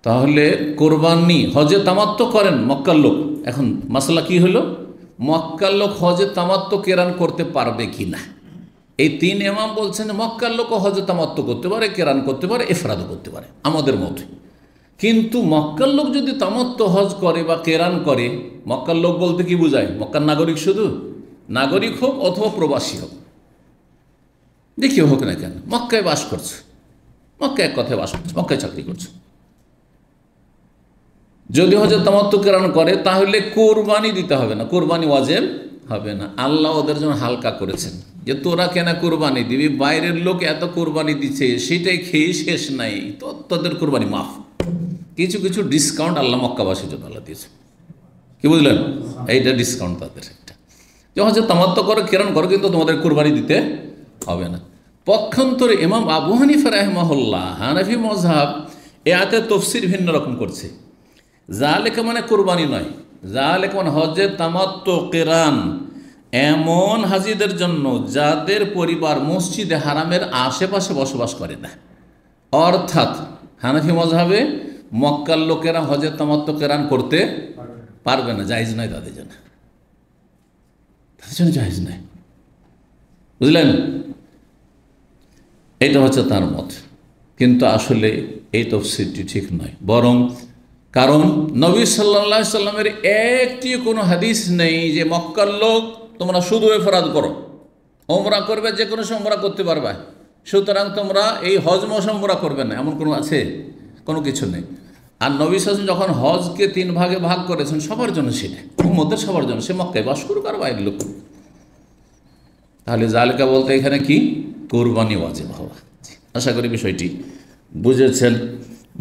তাহলে কোরবানি হজে তামাত্ম করেন মক্কার লোক এখন মশলা কি হলো মক্কার লোক হজে তামাত্ম কেরান করতে পারবে কি না এই তিন এমাম বলছেন মক্কার লোক হজে তামাত্ম করতে পারে কেরান করতে পারে এফরাদ করতে পারে আমাদের মতে কিন্তু মক্কার লোক যদি তামাত্ম হজ করে বা কেরান করে মক্কার লোক বলতে কি বোঝায় মক্কার নাগরিক শুধু নাগরিক হোক অথবা প্রবাসী হোক দেখি হোক না কেন মক্কায় বাস করছে মক্কায় এক কথায় বাস করছে মক্কায় চাকরি করছে যদি হজরত তামাত্ম কেরান করে তাহলে কোরবানি দিতে হবে না কোরবানি ওয়াজেব হবে না আল্লাহ ওদের জন্য হালকা করেছেন যে তোরা কেন কোরবানি দিবি বাইরের লোক এত কোরবানি দিচ্ছে সেটাই খেয়ে শেষ নাই তো তোদের কোরবানি মাফ কিছু কিছু ডিসকাউন্ট আল্লাহ মক্কাবাসীর জন্য আল্লাহ দিয়েছে কি বুঝলেন এইটা ডিসকাউন্ট তাদের একটা যে হচ্ছে তামাত্ম করো কেরান করো কিন্তু তোমাদের কোরবানি দিতে হবে না পক্ষান্তরে ইমাম আবু হানিফা রাহমাহুল্লাহ হানাফি মজাহ এ আতে তফসির ভিন্ন রকম করছে জাহালেকে মানে কোরবানি নয় জাহালেকে মানে হজে তামাত্ম কেরান এমন হাজিদের জন্য যাদের পরিবার মসজিদে হারামের আশেপাশে বসবাস করে না অর্থাৎ হানাফি মজাবে মক্কার লোকেরা হজে তামাত্ম কেরান করতে পারবে না জাহিজ নয় তাদের জন্য তাদের জন্য জাহিজ নয় বুঝলেন এটা হচ্ছে তার মত কিন্তু আসলে এই তফসিলটি ঠিক নয় বরং কারণ নবী সাল্লা সাল্লামের একটি কোনো হাদিস নেই যে মক্কার লোক তোমরা শুধু এফরাদ করো ওমরা করবে যে কোনো সময় ওমরা করতে পারবে সুতরাং তোমরা এই হজ মৌসুম ওমরা করবে না এমন কোনো আছে কোনো কিছু নেই আর নবী সাসন যখন হজকে তিন ভাগে ভাগ করেছেন সবার জন্য সেটা মধ্যে সবার জন্য সে মক্কায় বাস শুরু করবে এক লোক তাহলে জালকা বলতে এখানে কি কোরবানি ওয়াজিব হওয়া আশা করি বিষয়টি বুঝেছেন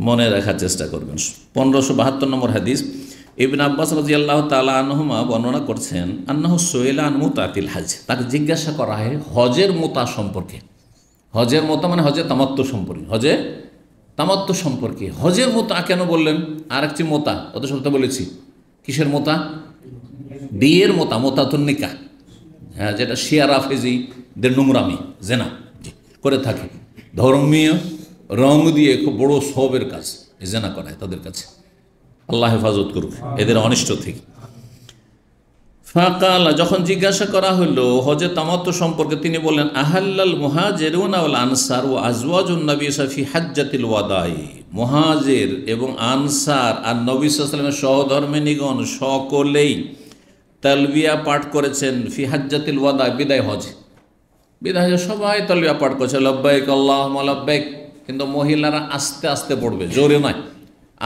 মনে রাখার চেষ্টা করবেন পনেরোশো বাহাত্তর নম্বর হাদিস ইবিন আব্বাস রাজিয়াল্লাহ তালা আনহুমা বর্ণনা করছেন আন্নাহ সোয়েলান মুতাতিল হাজ তাকে জিজ্ঞাসা করা হয় হজের মোতা সম্পর্কে হজের মোতা মানে হজের তামাত্ম সম্পর্কে হজে তামাত্ম সম্পর্কে হজের মোতা কেন বললেন আর একটি মোতা অত সপ্তাহে বলেছি কিসের মোতা বিয়ের মোতা নিকা হ্যাঁ যেটা আফেজি দে নোংরামি জেনা করে থাকে ধর্মীয় রং দিয়ে খুব বড় সবের কাজ জেনা করায় তাদের কাছে আল্লাহ হেফাজত করুক এদের অনিষ্ট থেকে ফাঁকাল যখন জিজ্ঞাসা করা হলো হজে তামাত্ম সম্পর্কে তিনি বললেন আহাল্লাল মুহাজেরুনাউল আনসার ও আজওয়াজ নবী সাফি হাজ্জাতিল ওয়াদাই মহাজের এবং আনসার আর নবী সাল্লামের সহধর্মিনীগণ সকলেই তালবিয়া পাঠ করেছেন ফি হাজ্জাতিল ওয়াদা বিদায় হজ বিদায় সবাই তালবিয়া পাঠ করেছে লব্বাইক আল্লাহ লব্বাইক কিন্তু মহিলারা আস্তে আস্তে পড়বে জোরে নয়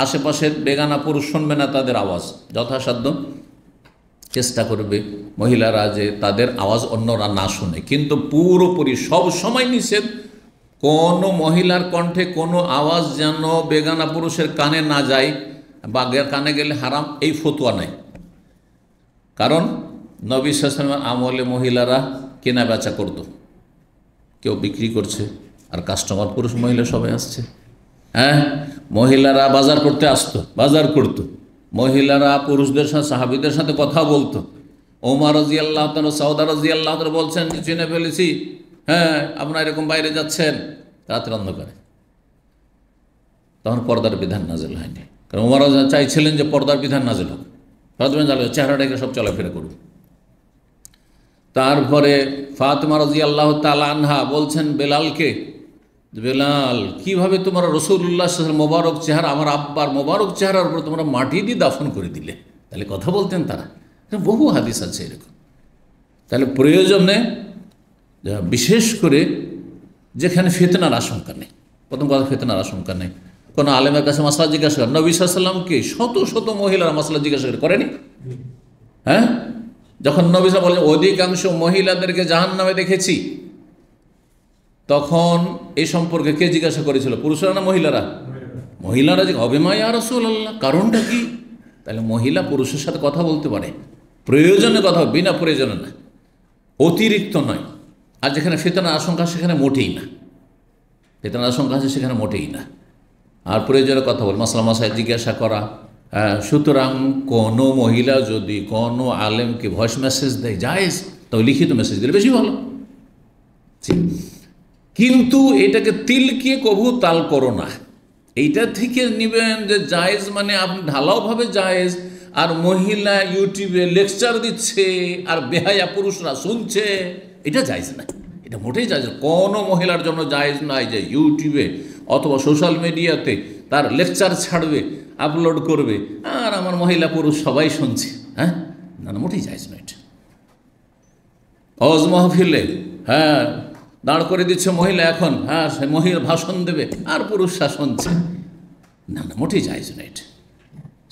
আশেপাশের বেগানা পুরুষ শুনবে না তাদের আওয়াজ যথাসাধ্য চেষ্টা করবে মহিলারা যে তাদের আওয়াজ অন্যরা না শুনে কিন্তু পুরোপুরি সব সময় নিষেধ কোন মহিলার কণ্ঠে কোনো আওয়াজ যেন বেগানা পুরুষের কানে না যায় বা কানে গেলে হারাম এই ফতুয়া নাই কারণ নবী শাসনের আমলে মহিলারা কেনা বেচা করত কেউ বিক্রি করছে আর কাস্টমার পুরুষ মহিলা সবাই আসছে হ্যাঁ মহিলারা বাজার করতে আসতো বাজার করতো মহিলারা পুরুষদের সাথে সাহাবিদের সাথে কথা বলতো ওমা রাজি আল্লাহ সৌদা রাজি আল্লাহ বলছেন চিনে ফেলেছি হ্যাঁ আপনার এরকম বাইরে যাচ্ছেন রাত্রে অন্ধকারে তখন পর্দার বিধান নাজেল হয়নি কারণ ওমার চাইছিলেন যে পর্দার বিধান নাজেল হোক ফাতমা জাল চেহারাটাকে সব চলাফেরা করুন তারপরে ফাতমা রাজি আল্লাহ তাল আনহা বলছেন বেলালকে বেলাল কিভাবে তোমরা রসুল্লাহ মোবারক চেহারা আমার আব্বার মোবারক চেহারার উপর তোমরা মাটি দিয়ে দাফন করে দিলে তাহলে কথা বলতেন তারা বহু হাদিস আছে এরকম তাহলে প্রয়োজনে বিশেষ করে যেখানে ফেতনার আশঙ্কা নেই প্রথম কথা ফেতনার আশঙ্কা নেই কোনো আলেমের কাছে মাসলা জিজ্ঞাসা করেন নবী সাল্লামকে শত শত মহিলারা মাসলা জিজ্ঞাসা করেনি হ্যাঁ যখন নবী সাল বলেন অধিকাংশ মহিলাদেরকে জাহান নামে দেখেছি তখন এ সম্পর্কে কে জিজ্ঞাসা করেছিল পুরুষরা না মহিলারা মহিলারা যে হবে মাই ইয়া কারণটা কি তাহলে মহিলা পুরুষের সাথে কথা বলতে পারে প্রয়োজনে কথা বিনা প্রয়োজনে না অতিরিক্ত নয় আর যেখানে ফেতনা আশঙ্কা সেখানে মোটেই না ফেতনা আশঙ্কা আছে সেখানে মোটেই না আর প্রয়োজনে কথা বল মাসলাম মাসায় জিজ্ঞাসা করা সুতরাং কোনো মহিলা যদি কোনো আলেমকে ভয়েস মেসেজ দেয় যায় তবে লিখিত মেসেজ দিলে বেশি ভালো ঠিক কিন্তু এটাকে তিলকিয়ে কবু তাল করো না এইটা থেকে নেবেন যে জায়েজ মানে আপনি ঢালাওভাবে জায়েজ আর মহিলা ইউটিউবে লেকচার দিচ্ছে আর বেহায়া পুরুষরা শুনছে এটা জায়েজ না এটা মোটেই জায়েজ কোনো মহিলার জন্য জায়েজ নয় যে ইউটিউবে অথবা সোশ্যাল মিডিয়াতে তার লেকচার ছাড়বে আপলোড করবে আর আমার মহিলা পুরুষ সবাই শুনছে হ্যাঁ না না মোটেই জায়েজ নয় এটা অজ মাহফিলে হ্যাঁ দাঁড় করে দিচ্ছে মহিলা এখন হ্যাঁ সে মহিলা ভাষণ দেবে আর পুরুষ শাসনছে না না মোটেই জায়জ না এটা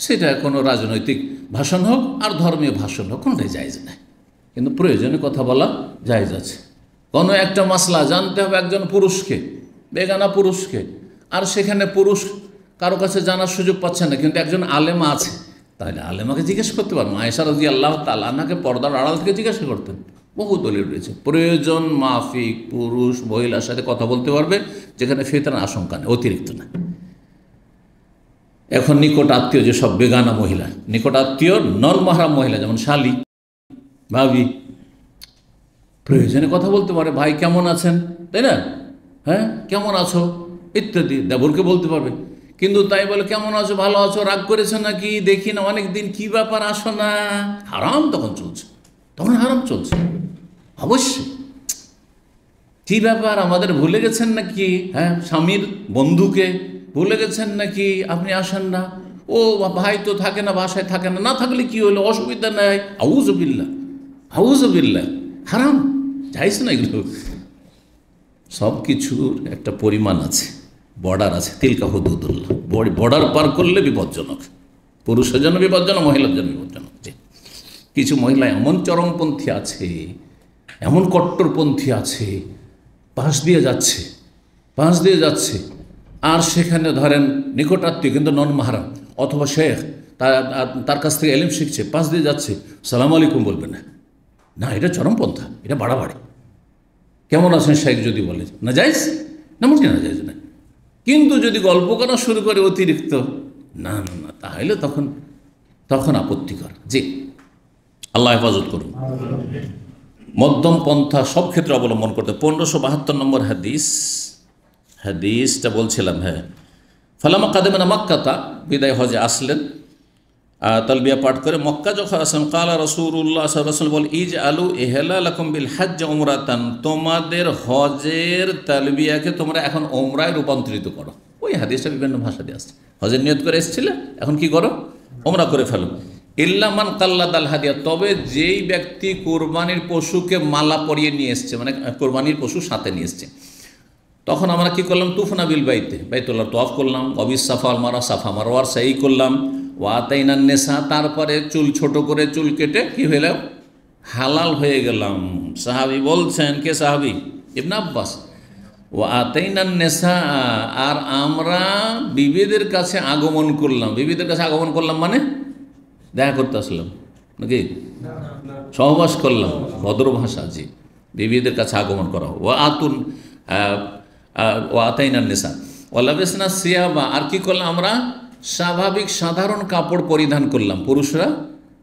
সেটা কোনো রাজনৈতিক ভাষণ হোক আর ধর্মীয় ভাষণ হোক কোনটাই জায়জ নাই কিন্তু প্রয়োজনে কথা বলা জায়জ আছে কোনো একটা মশলা জানতে হবে একজন পুরুষকে বেগানা পুরুষকে আর সেখানে পুরুষ কারো কাছে জানার সুযোগ পাচ্ছে না কিন্তু একজন আলেমা আছে তাহলে আলেমাকে জিজ্ঞেস করতে পারবো আয়সার রাজি আল্লাহ আনাকে পর্দার আড়াল থেকে জিজ্ঞাসা করতেন বহু দলিল রয়েছে প্রয়োজন মাফিক পুরুষ মহিলার সাথে কথা বলতে পারবে যেখানে ফেতনা আশঙ্কা নেই অতিরিক্ত না এখন নিকট আত্মীয় যেসব বেগানা মহিলা নিকট আত্মীয় নন মহিলা যেমন শালি ভাবি প্রয়োজনে কথা বলতে পারে ভাই কেমন আছেন তাই না হ্যাঁ কেমন আছো ইত্যাদি দেবরকে বলতে পারবে কিন্তু তাই বলে কেমন আছো ভালো আছো রাগ করেছো নাকি দেখি না অনেক দিন কী ব্যাপার আসো না হারাম তখন চলছে তখন হারাম চলছে অবশ্যই কী ব্যাপার আমাদের ভুলে গেছেন নাকি হ্যাঁ স্বামীর বন্ধুকে ভুলে গেছেন নাকি আপনি আসেন না ও ভাই তো থাকে না বাসায় থাকে না না থাকলে কি হলো অসুবিধা নেই হাউজবিল্লা হাউজবিল্লা হারাম যাইস না এগুলো সব কিছুর একটা পরিমাণ আছে বর্ডার আছে তিলকা হুদুদুল্লাহ বর্ডার পার করলে বিপজ্জনক পুরুষের জন্য বিপজ্জনক মহিলার জন্য বিপজ্জনক কিছু মহিলা এমন চরমপন্থী আছে এমন কট্টরপন্থী আছে পাশ দিয়ে যাচ্ছে পাশ দিয়ে যাচ্ছে আর সেখানে ধরেন নিকটাত্মীয় কিন্তু নন মাহারাম অথবা শেখ তার কাছ থেকে এলিম শিখছে পাশ দিয়ে যাচ্ছে সালাম আলাইকুম বলবে না না এটা চরমপন্থা এটা বাড়াবাড়ি কেমন আছেন শেখ যদি বলে না যাইস না মুখে না যাইজ না কিন্তু যদি গল্প করা শুরু করে অতিরিক্ত না না না তাহলে তখন তখন আপত্তিকর যে আল্লাহ হেফাজত করুন মধ্যম পন্থা সব ক্ষেত্রে অবলম্বন করতে পনেরোশো বাহাত্তর নম্বর হাদিস হাদিসটা বলছিলাম হ্যাঁ ফালামা কাদেমানা মক্কাতা বিদায় হজে আসলেন তালবিয়া পাঠ করে মক্কা যখন আসেন কালা রসুল্লাহ রসুল বল ইজ আলু এহেলা বিল হাজ উমরাতান তোমাদের হজের তালবিয়াকে তোমরা এখন ওমরায় রূপান্তরিত করো ওই হাদিসটা বিভিন্ন ভাষা দিয়ে আসছে হজের নিয়ত করে এসেছিলে এখন কি করো ওমরা করে ফেলো ইল্লামান কাল্লা আল হাদিয়া তবে যেই ব্যক্তি কোরবানির পশুকে মালা পরিয়ে নিয়ে এসছে মানে কোরবানির পশু সাথে নিয়ে এসছে তখন আমরা কি করলাম তুফনা বিল বাইতে বাইতুল্লাহ তফ করলাম অবিস সাফা মারা সাফা মারোয়ার সাই করলাম না নেশা তারপরে চুল ছোট করে চুল কেটে কি হইলাম হালাল হয়ে গেলাম সাহাবি বলছেন কে সাহাবি ইবনা আব্বাস ও না নেশা আর আমরা বিবেদের কাছে আগমন করলাম বিবেদের কাছে আগমন করলাম মানে দেখা করতে আসলাম নাকি সহবাস করলাম ভদ্র ভাষা যে বিবিদের কাছে আগমন করা ও আতুন ও আতাইনার নেশা ওলাবেসনা সিয়া বা আর কি করলাম আমরা স্বাভাবিক সাধারণ কাপড় পরিধান করলাম পুরুষরা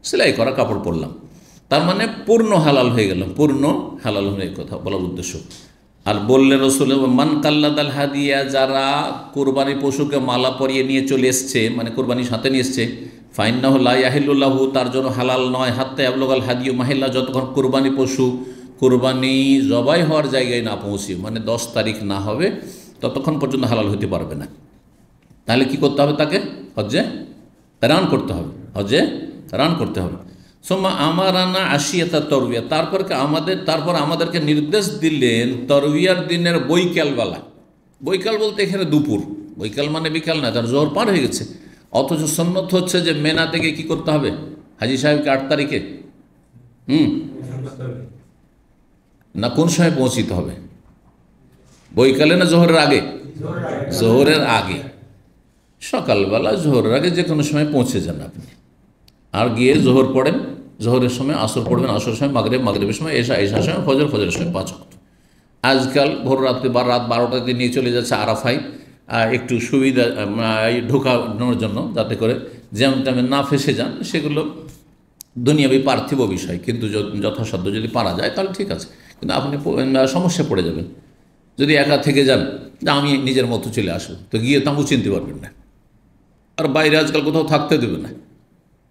সেলাই করা কাপড় পরলাম তার মানে পূর্ণ হালাল হয়ে গেলাম পূর্ণ হালাল হয়ে কথা বলার উদ্দেশ্য আর বললে রসুল মান কাল্লাদ আল হাদিয়া যারা কোরবানি পশুকে মালা পরিয়ে নিয়ে চলে এসছে মানে কোরবানি সাথে নিয়ে এসছে ফাইন্নাহ লাহিল্লাহু তার জন্য হালাল নয় হাত এবলোগাল হাদিও মাহিল্লা যতক্ষণ কোরবানি পশু কোরবানি জবাই হওয়ার জায়গায় না পৌঁছে মানে দশ তারিখ না হবে ততক্ষণ পর্যন্ত হালাল হতে পারবে না তাহলে কি করতে হবে তাকে হজ্জে রান করতে হবে হজ্জে রান করতে হবে সোমা আমার আনা তার তরবিয়া তারপরকে আমাদের তারপর আমাদেরকে নির্দেশ দিলেন তরবিয়ার দিনের বৈকালবেলা বৈকাল বলতে এখানে দুপুর বৈকাল মানে বিকাল না তার জোর পার হয়ে গেছে অথচ সন্ন্যত হচ্ছে যে মেনা থেকে কি করতে হবে হাজি সাহেবকে আট তারিখে হুম না কোন সময় পৌঁছিতে হবে বৈকালে না জোহরের আগে জোহরের আগে সকালবেলা জোহরের আগে যে কোনো সময় পৌঁছে যান আপনি আর গিয়ে জোহর পড়েন জোহরের সময় আসর পড়বেন আসর সময় মাগরে মাগরেবের সময় এসা এসা সময় ফজর ফজরের সময় পাঁচ আজকাল ভোর রাত্রে বা রাত বারোটাতে নিয়ে চলে যাচ্ছে আরাফাই একটু সুবিধা ঢোকানোর জন্য যাতে করে যেমন তেমন না ফেসে যান সেগুলো দুনিয়াবি পার্থিব বিষয় কিন্তু যথাসাধ্য যদি পারা যায় তাহলে ঠিক আছে কিন্তু আপনি সমস্যা পড়ে যাবেন যদি একা থেকে যান আমি নিজের মতো চলে আসবো তো গিয়ে তাঁবু চিনতে পারবেন না আর বাইরে আজকাল কোথাও থাকতে দেবে না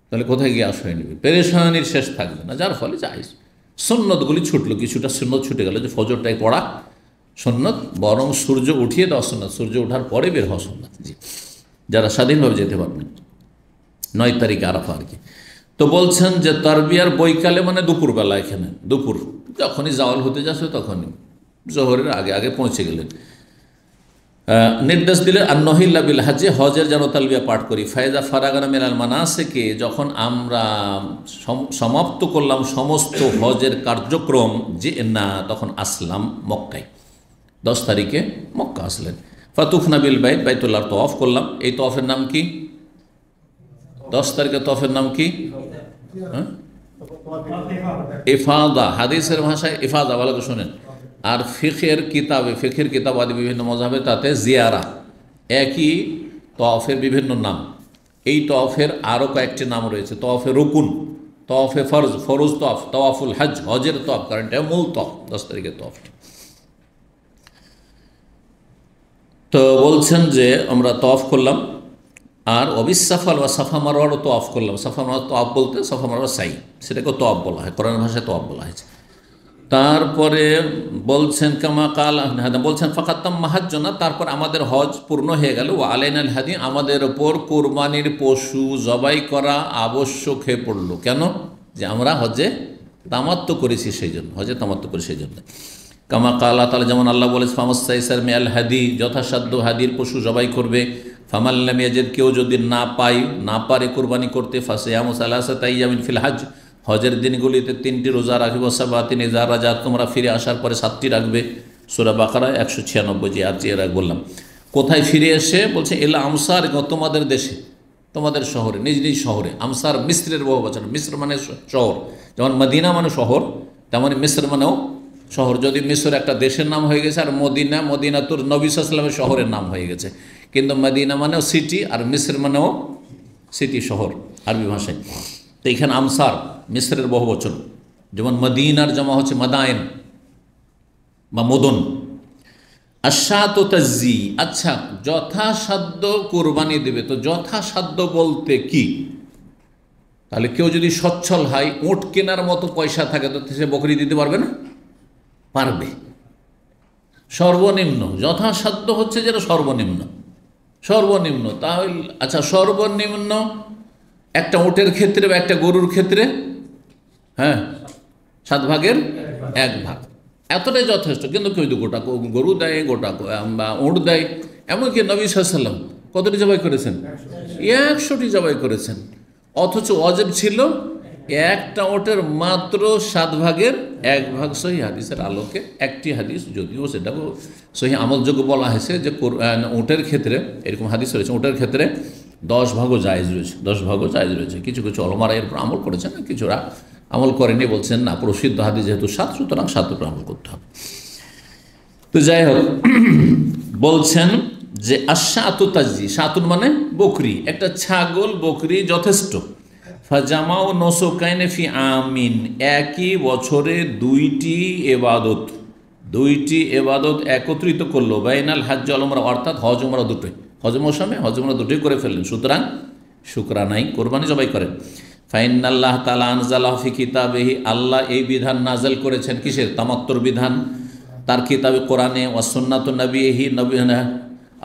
তাহলে কোথায় গিয়ে আশ্রয় নেবে পেরেশানির শেষ থাকবে না যার ফলে যাই সন্ন্যতগুলি ছুটলো কিছুটা সন্ন্যত ছুটে গেল যে ফজরটাই পড়া সন্ন্যত বরং সূর্য উঠিয়ে দেওয়া সন্ন্যত সূর্য ওঠার পরে বের হওয়া সন্ন্যত জি যারা স্বাধীনভাবে যেতে পারবেন নয় তারিখে আরফ আর কি তো বলছেন যে তারবিয়ার বৈকালে মানে দুপুরবেলা এখানে দুপুর যখনই জাওয়াল হতে যাচ্ছে তখনই জহরের আগে আগে পৌঁছে গেলেন নির্দেশ দিলেন আর নহিল্লা বিল হাজে হজের যেন তালবিয়া পাঠ করি ফায়দা ফারাগানা মিনাল মানাসেকে যখন আমরা সমাপ্ত করলাম সমস্ত হজের কার্যক্রম যে না তখন আসলাম মক্কায় দশ তারিখে মক্কা আসলেন ফাতুখ নাবিল বাইত বাইতুল্লাহ তফ করলাম এই তফের নাম কি দশ তারিখে তফের নাম কি ইফাদা হ্যাঁ? হাদিসের ভাষায় ইফাদা ভালো শোনেন আর ফিখের কিতাবে ফিখের কিতাব আদি বিভিন্ন মজাবে তাতে জিয়ারা একই তফের বিভিন্ন নাম এই তফের আরও কয়েকটি নাম রয়েছে তফে রুকুন তফে ফরজ ফরজ তফ তওয়াফুল হজ হজের তফ কারণ এটা মূল তফ দশ তারিখের তফটি তো বলছেন যে আমরা তফ করলাম আর অবিশ্বাফল বা সাফা মারোয়ারও তো অফ করলাম সাফা মারোয়ার তো অফ বলতে সাফা মারোয়ার সাই সেটাকেও তো অফ বলা হয় কোরআন ভাষায় তো অফ বলা হয়েছে তারপরে বলছেন কামা কাল বলছেন ফাকাত্তাম মাহাজ্য না তারপর আমাদের হজ পূর্ণ হয়ে গেল ও আলাইন আল হাদি আমাদের ওপর কোরবানির পশু জবাই করা আবশ্যক হয়ে পড়লো কেন যে আমরা হজে তামাত্ম করেছি সেই জন্য হজে তামাত্ম করি সেই জন্য কামা কাল্লা তালা যেমন আল্লাহ বলে ফামাস্তাইসার মে আল হাদি যথাসাধ্য হাদির পশু জবাই করবে ফামাল্লাম ইয়াজেদ কেউ যদি না পায় না পারে কোরবানি করতে ফাঁসে আমস আল্লাহ তাই জামিন ফিল হাজ হজের দিনগুলিতে তিনটি রোজা রাখবে সাবা তিনি যা রাজা তোমরা ফিরে আসার পরে সাতটি রাখবে সুরা বাকারা একশো ছিয়ানব্বই যে আর যে বললাম কোথায় ফিরে এসে বলছে এলা আমসার তোমাদের দেশে তোমাদের শহরে নিজ নিজ শহরে আমসার মিশ্রের বহু বছর মিশ্র মানে শহর যেমন মদিনা মানে শহর তেমন মিশ্র মানেও শহর যদি মিশর একটা দেশের নাম হয়ে গেছে আর মদিনা মদিনা মদিনাতুর নবিসামের শহরের নাম হয়ে গেছে কিন্তু মদিনা মানেও সিটি আর মিশর মানেও সিটি শহর আরবি ভাষায় তো এইখানে আমসার মিশরের বহু বচন যেমন মদিনার জমা হচ্ছে মাদায়েন বা মদন আশাত তাজি আচ্ছা যথাসাধ্য কোরবানি দেবে তো যথাসাধ্য বলতে কি তাহলে কেউ যদি সচ্ছল হয় ওট কেনার মতো পয়সা থাকে তো সে বকরি দিতে পারবে না পারবে সর্বনিম্ন যথাসাধ্য হচ্ছে যেটা সর্বনিম্ন সর্বনিম্ন তাহলে আচ্ছা সর্বনিম্ন একটা উটের ক্ষেত্রে বা একটা গরুর ক্ষেত্রে হ্যাঁ সাত ভাগের এক ভাগ এতটাই যথেষ্ট কিন্তু কেউ যদি গোটা গরু দেয় গোটা বা উঁট দেয় এমনকি নবী সাল্লাম কতটি জবাই করেছেন একশোটি জবাই করেছেন অথচ অজেব ছিল একটা ওটের মাত্র সাত ভাগের এক ভাগ সহি হাদিসের আলোকে একটি হাদিস যদিও সেটা সহি আমলযোগ্য বলা হয়েছে যে ওটের ক্ষেত্রে এরকম হাদিস রয়েছে ওটের ক্ষেত্রে দশ ভাগও জায়জ রয়েছে দশ ভাগও জায়জ রয়েছে কিছু কিছু অলমারা এরপর আমল করেছেন কিছুরা আমল করেনি বলছেন না প্রসিদ্ধ হাদিস যেহেতু সাত সুতরাং সাত উপর আমল করতে হবে তো যাই হোক *clears throat* বলছেন যে আশা আতুতাজি সাতুন মানে বকরি একটা ছাগল বকরি যথেষ্ট ফাজামাও নসকাইনে ফি আমিন একই বছরে দুইটি এবাদত দুইটি এবাদত একত্রিত করলো বাইনাল হাজ আলমরা অর্থাৎ হজমরা উমরা দুটোই হজ মৌসুমে হজ দুটোই করে ফেললেন সুতরাং শুক্রানাই কোরবানি জবাই করেন ফাইনাল্লাহ তালা আনজাল্লাহ ফি কিতাবেহি আল্লাহ এই বিধান নাজেল করেছেন কিসের তামাত্তর বিধান তার কিতাবে কোরআনে ওয়াসন্নাত নবীহি নবী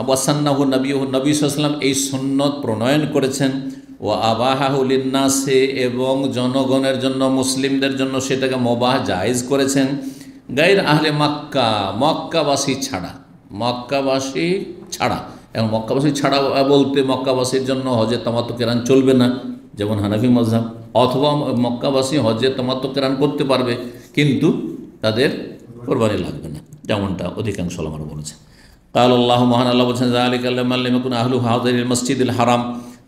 ওয়াসান্নাহু নবী নবী সাল্লাম এই সন্ন্যত প্রণয়ন করেছেন ও আবাহাউলিন্নাসে এবং জনগণের জন্য মুসলিমদের জন্য সেটাকে মবাহ জায়েজ করেছেন গাইর আহলে মক্কা মক্কাবাসী ছাড়া মক্কাবাসী ছাড়া এবং মক্কাবাসী ছাড়া বলতে মক্কাবাসীর জন্য হজে তামাত্ম কেরান চলবে না যেমন হানাফি মজাব অথবা মক্কাবাসী হজে তামাত্ম কেরান করতে পারবে কিন্তু তাদের কোরবানি লাগবে না যেমনটা অধিকাংশ আমার বলেছে কাল আল্লাহ মহান আল্লাহ বলছেন আহলু হাউদাইল মসজিদুল হারাম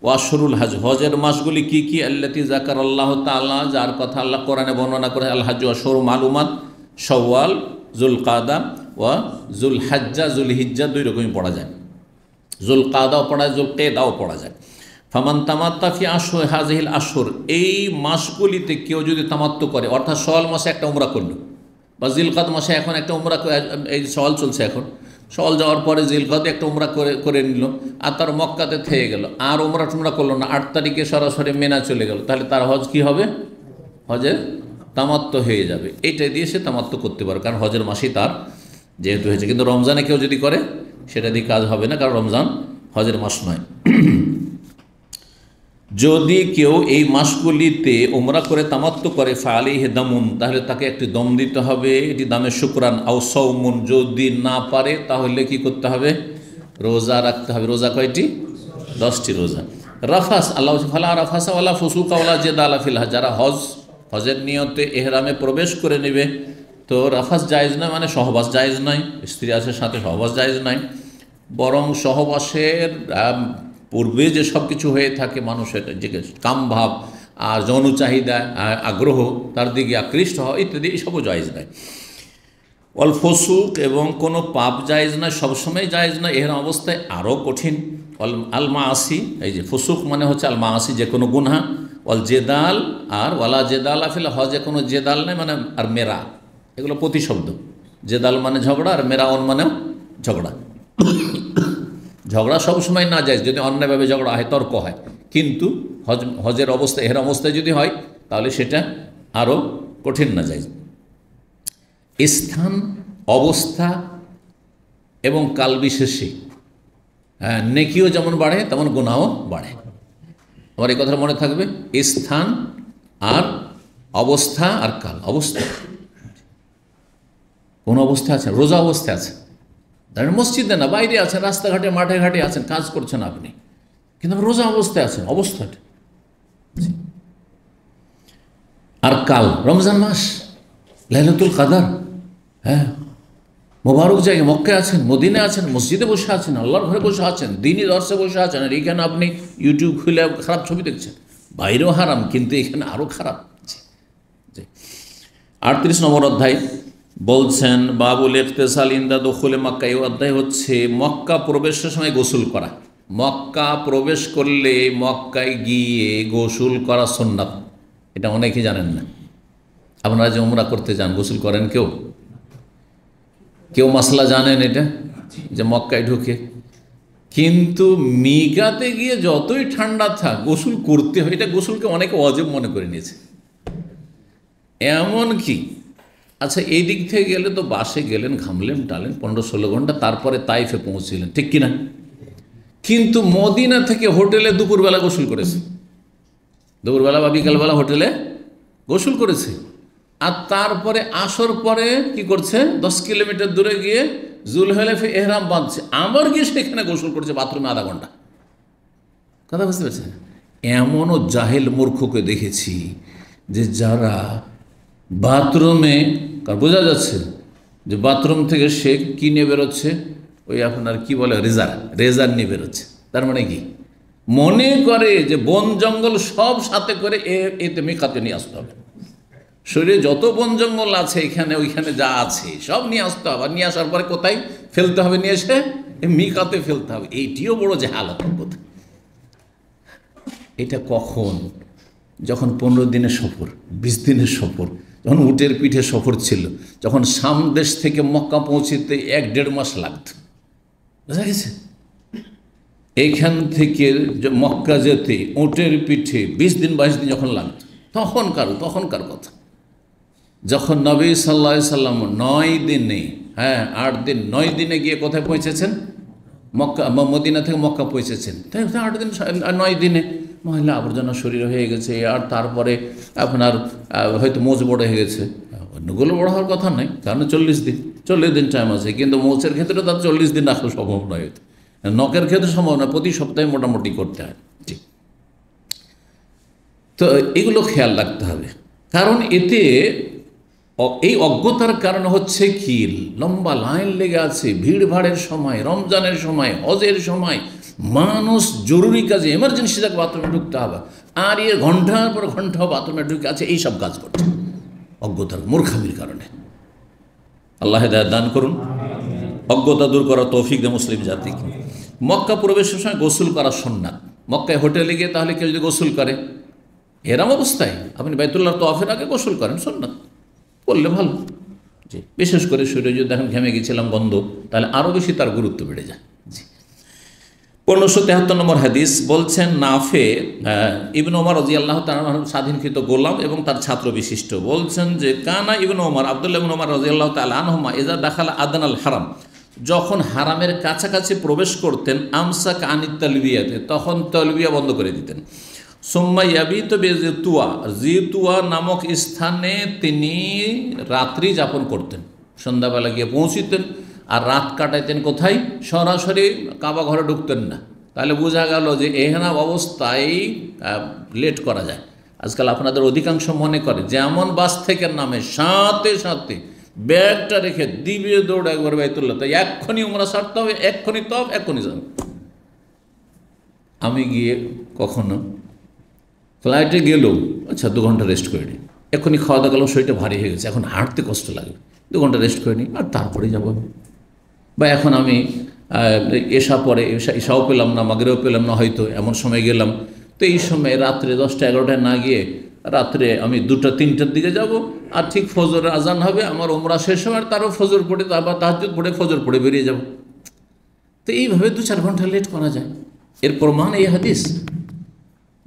ওয়াসরুল হাজ হজের মাসগুলি কি কি আল্লাতি জাকার আল্লাহ তাল্লাহ যার কথা আল্লাহ কোরআনে বর্ণনা করে আল্লাহ ওয়াসর মালুমাত সওয়াল জুল কাদা ওয়া জুল হাজ্জা জুল হিজ্জা দুই রকমই পড়া যায় জুল কাদাও পড়া যায় জুল কেদাও পড়া যায় ফামান তামাত্তাফি আসো হাজহিল আসর এই মাসগুলিতে কেউ যদি তামাত্ম করে অর্থাৎ সওয়াল মাসে একটা উমরা করল বা জিলকাত মাসে এখন একটা উমরা এই সওয়াল চলছে এখন সল যাওয়ার পরে জিলকদে একটা উমরা করে করে নিল আর তার মক্কাতে থেয়ে গেল আর উমরা টুমরা করলো না আট তারিখে সরাসরি মেনা চলে গেল তাহলে তার হজ কি হবে হজের তামাত্ম হয়ে যাবে এটাই দিয়ে সে তামাত্ম করতে পারে কারণ হজের মাসেই তার যেহেতু হয়েছে কিন্তু রমজানে কেউ যদি করে সেটা দিয়ে কাজ হবে না কারণ রমজান হজের মাস নয় যদি কেউ এই মাসগুলিতে ওমরা করে তামাত্ম করে ফালি হেদামুন তাহলে তাকে একটি দম দিতে হবে এটি দামে শুক্রান আউ সৌমুন যদি না পারে তাহলে কি করতে হবে রোজা রাখতে হবে রোজা কয়টি দশটি রোজা রাফাস আল্লাহ ফালা রাফাসা ওলা ফসুকা ওলা জেদা আল্লাহ ফিলহা যারা হজ হজের নিয়তে এহরামে প্রবেশ করে নেবে তো রাফাস জায়েজ নয় মানে সহবাস জায়েজ নয় স্ত্রী আছে সাথে সহবাস জায়েজ নয় বরং সহবাসের পূর্বে যে সব কিছু হয়ে থাকে মানুষের যে কামভাব আর যৌন চাহিদা আগ্রহ তার দিকে আকৃষ্ট হওয়া ইত্যাদি এইসবও জায়জ নয় সুখ এবং কোনো পাপ জায়জ নয় সবসময় জায়জ নয় এর অবস্থায় আরও কঠিন অল আলমা আসি এই যে ফসুক মানে হচ্ছে আলমা আসি যে কোনো গুনহা অল জেদাল আর ওয়ালা জেদাল আফিল যে কোনো জেদাল নেই মানে আর মেরা এগুলো প্রতিশব্দ জেদাল মানে ঝগড়া আর মেরা অন মানেও ঝগড়া ঝগড়া সবসময় না যায় যদি অন্যায়ভাবে ঝগড়া হয় তর্ক হয় কিন্তু হজ হজের অবস্থা এর অবস্থায় যদি হয় তাহলে সেটা আরও কঠিন না যায় স্থান অবস্থা এবং কাল বিশেষে নেকিও যেমন বাড়ে তেমন গোনাও বাড়ে আমার এই কথা মনে থাকবে স্থান আর অবস্থা আর কাল অবস্থা কোন অবস্থা আছে রোজা অবস্থা আছে তাহলে মসজিদে না বাইরে আছেন রাস্তাঘাটে মাঠে ঘাটে আছেন কাজ করছেন আপনি কিন্তু রোজা অবস্থায় আছেন অবস্থাটা আর কাল রমজান মাস লাইলাতুল কাদার হ্যাঁ মোবারক জায়গায় মক্কে আছেন মদিনে আছেন মসজিদে বসে আছেন আল্লাহর ঘরে বসে আছেন দিনই দর্শে বসে আছেন আর এখানে আপনি ইউটিউব খুলে খারাপ ছবি দেখছেন বাইরেও হারাম কিন্তু এখানে আরও খারাপ আটত্রিশ নম্বর অধ্যায় বলছেন বাবুল ইফতেসাল ইন্দা দখুলে মক্কা এই অধ্যায় হচ্ছে মক্কা প্রবেশের সময় গোসল করা মক্কা প্রবেশ করলে মক্কায় গিয়ে গোসল করা সন্ন্যাপ এটা অনেকে জানেন না আপনারা যে উমরা করতে যান গোসল করেন কেউ কেউ মশলা জানেন এটা যে মক্কায় ঢুকে কিন্তু মিকাতে গিয়ে যতই ঠান্ডা থাক গোসল করতে হয় এটা গোসলকে অনেকে অজব মনে করে নিয়েছে এমন কি আচ্ছা এই দিক থেকে গেলে তো বাসে গেলেন ঘামলেন টালেন পনেরো ষোলো ঘন্টা তারপরে তাইফে পৌঁছিলেন ঠিক কিনা কিন্তু মদিনা থেকে হোটেলে দুপুরবেলা গোসল করেছে দুপুরবেলা বা বিকালবেলা হোটেলে গোসল করেছে আর তারপরে আসর পরে কি করছে দশ কিলোমিটার দূরে গিয়ে ফে এহরাম বাঁধছে আমার গিয়ে সেখানে গোসল করছে বাথরুমে আধা ঘন্টা কথা বুঝতে পারছেন এমনও জাহেল মূর্খকে দেখেছি যে যারা বাথরুমে কারণ বোঝা যাচ্ছে যে বাথরুম থেকে সে কী নিয়ে বেরোচ্ছে ওই আপনার কি বলে রেজার রেজার নিয়ে বেরোচ্ছে তার মানে কি মনে করে যে বন জঙ্গল সব সাথে করে এতে মেকাতে নিয়ে আসতে হবে শরীরে যত বন জঙ্গল আছে এখানে ওইখানে যা আছে সব নিয়ে আসতে হবে আর নিয়ে আসার পরে কোথায় ফেলতে হবে নিয়ে এসে মিকাতে ফেলতে হবে এইটিও বড় যে হালত কোথায় এটা কখন যখন পনেরো দিনের সফর বিশ দিনের সফর যখন উটের পিঠে সফর ছিল যখন সামদেশ থেকে মক্কা পৌঁছিতে এক দেড় মাস লাগত বুঝা গেছে এখান থেকে মক্কা যেতে উটের পিঠে বিশ দিন বাইশ দিন যখন লাগত তখনকার তখনকার কথা যখন নবী সাল্লা সাল্লাম নয় দিনে হ্যাঁ আট দিন নয় দিনে গিয়ে কোথায় পৌঁছেছেন মক্কা মদিনা থেকে মক্কা পৌঁছেছেন তাই আট দিন নয় দিনে মহিলা আবর্জনা শরীর হয়ে গেছে আর তারপরে আপনার হয়তো মোজ বড় হয়ে গেছে অন্যগুলো বড় হওয়ার কথা নেই কারণ চল্লিশ দিন চল্লিশ দিন টাইম আছে কিন্তু মোচের ক্ষেত্রে তার চল্লিশ দিন আসলে সম্ভব নয় নখের ক্ষেত্রে সম্ভব নয় প্রতি সপ্তাহে মোটামুটি করতে হয় তো এগুলো খেয়াল রাখতে হবে কারণ এতে এই অজ্ঞতার কারণ হচ্ছে কি লম্বা লাইন লেগে আছে ভিড় ভাড়ের সময় রমজানের সময় হজের সময় মানুষ জরুরি কাজে এমার্জেন্সি তাকে বাথরুমে ঢুকতে হবে আর এ ঘন্টার পর ঘন্টা বাথরুমে ঢুকে আছে এইসব কাজ করছে অজ্ঞতার মূর্খামির কারণে আল্লাহ হেদায়ত দান করুন অজ্ঞতা দূর করা তৌফিক দে মুসলিম জাতিকে মক্কা প্রবেশের সময় গোসল করা সন্ন্যাত মক্কায় হোটেলে গিয়ে তাহলে কেউ যদি গোসল করে এরাম অবস্থায় আপনি বাইতুল্লাহ তফের আগে গোসল করেন সন্ন্যাত করলে ভালো যে বিশেষ করে শরীরে যদি এখন ঘেমে গেছিলাম বন্ধ তাহলে আরও বেশি তার গুরুত্ব বেড়ে যায় পনেরোশো তেহাত্তর নম্বর হাদিস বলছেন নাফে ইবন ওমর রাজি আল্লাহ স্বাধীনকৃত গোলাম এবং তার ছাত্র বিশিষ্ট বলছেন যে কানা ইবন ওমর আবদুল্লাহ ইবন ওমর রাজি আল্লাহ তালহমা এজা দাখাল আদান আল হারাম যখন হারামের কাছাকাছি প্রবেশ করতেন আমসা কানিত তলবিয়াতে তখন তলবিয়া বন্ধ করে দিতেন সোম্মা ইয়াবিত বেজেতুয়া জিতুয়া নামক স্থানে তিনি রাত্রি যাপন করতেন সন্ধ্যাবেলা গিয়ে পৌঁছিতেন আর রাত কাটাইতেন কোথায় সরাসরি কাবা ঘরে ঢুকতেন না তাহলে বোঝা গেল যে এহেনা অবস্থায় লেট করা যায় আজকাল আপনাদের অধিকাংশ মনে করে যেমন বাস থেকে নামে সাথে সাথে ব্যাগটা রেখে দিবিয়ে দৌড় একবার তুললে তাই এক্ষুনি উমরা সারতে হবে এক্ষুনি তব এক্ষুনি যাবে আমি গিয়ে কখনো ফ্লাইটে গেলেও আচ্ছা দু ঘন্টা রেস্ট করে নিই এক্ষুনি খাওয়া দাওয়া গেলাম শরীরটা ভারী হয়ে গেছে এখন হাঁটতে কষ্ট লাগে দু ঘন্টা রেস্ট করে নিই আর তারপরে যাবো আমি বা এখন আমি এসা পরে এসা এসাও পেলাম না মাগরেও পেলাম না হয়তো এমন সময় গেলাম তো এই সময় রাত্রে দশটা এগারোটায় না গিয়ে রাত্রে আমি দুটা তিনটার দিকে যাব আর ঠিক ফজর আজান হবে আমার ওমরা শেষ সময় তারও ফজর পড়ে আবার তাহাজুদ পড়ে ফজর পড়ে বেরিয়ে যাব তো এইভাবে দু চার ঘন্টা লেট করা যায় এর প্রমাণ এই হাদিস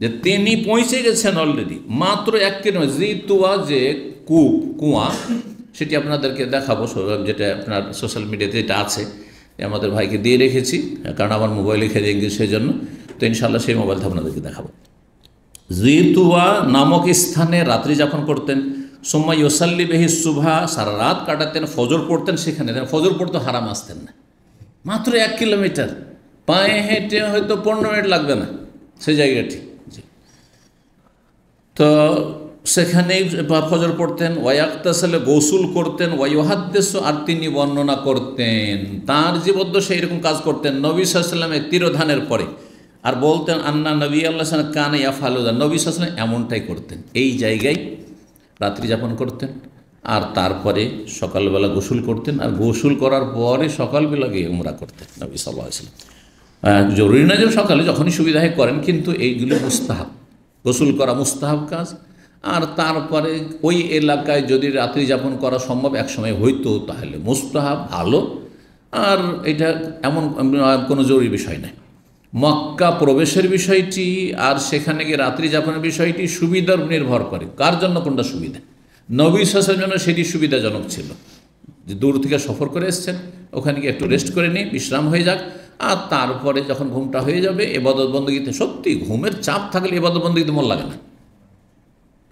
যে তিনি পৌঁছে গেছেন অলরেডি মাত্র এক কিলোমিটার জি তুয়া যে কূপ কুয়া সেটি আপনাদেরকে দেখাবো যেটা আপনার সোশ্যাল মিডিয়াতে এটা আছে আমাদের ভাইকে দিয়ে রেখেছি কারণ আমার মোবাইলে খেয়ে গেছে সেই জন্য তো ইনশাল্লাহ সেই মোবাইলটা আপনাদেরকে দেখাবো জিতুয়া নামক স্থানে রাত্রি যাপন করতেন সোম্মা ইয়সাল্লি বেহি সুভা সারা রাত কাটাতেন ফজর পড়তেন সেখানে ফজর পড়তে হারাম আসতেন না মাত্র এক কিলোমিটার পায়ে হেঁটে হয়তো পনেরো মিনিট লাগবে না সেই জায়গাটি তো সেখানেই ফজর পড়তেন ওয়াক্তাসালে গোসুল করতেন ওয়াইহাদ্দেশ্য আর তিনি বর্ণনা করতেন তাঁর জীবদ্দ সেই রকম কাজ করতেন নবী সাল্লামের তিরোধানের পরে আর বলতেন আন্না নবী আল্লাহ কানে ইয়াফালুদা নবী সাল্লাম এমনটাই করতেন এই জায়গায় রাত্রি যাপন করতেন আর তারপরে সকালবেলা গোসুল করতেন আর গোসুল করার পরে সকালবেলা গিয়ে উমরা করতেন নবী সাল্লাহ জরুরি না যে সকালে যখনই সুবিধা করেন কিন্তু এইগুলো মুস্তাহাব গোসুল করা মুস্তাহাব কাজ আর তারপরে ওই এলাকায় যদি রাত্রি যাপন করা সম্ভব একসময় হইতো তাহলে মুস্তাহাব ভালো আর এটা এমন কোনো জরুরি বিষয় নাই মক্কা প্রবেশের বিষয়টি আর সেখানে গিয়ে রাত্রি যাপনের বিষয়টি সুবিধার নির্ভর করে কার জন্য কোনটা সুবিধা নবী শাসের জন্য সেটি সুবিধাজনক ছিল যে দূর থেকে সফর করে এসছেন ওখানে গিয়ে একটু রেস্ট করে নিই বিশ্রাম হয়ে যাক আর তারপরে যখন ঘুমটা হয়ে যাবে এবাদত বন্দীতে সত্যি ঘুমের চাপ থাকলে এবাদত বন্দীতে মন লাগে না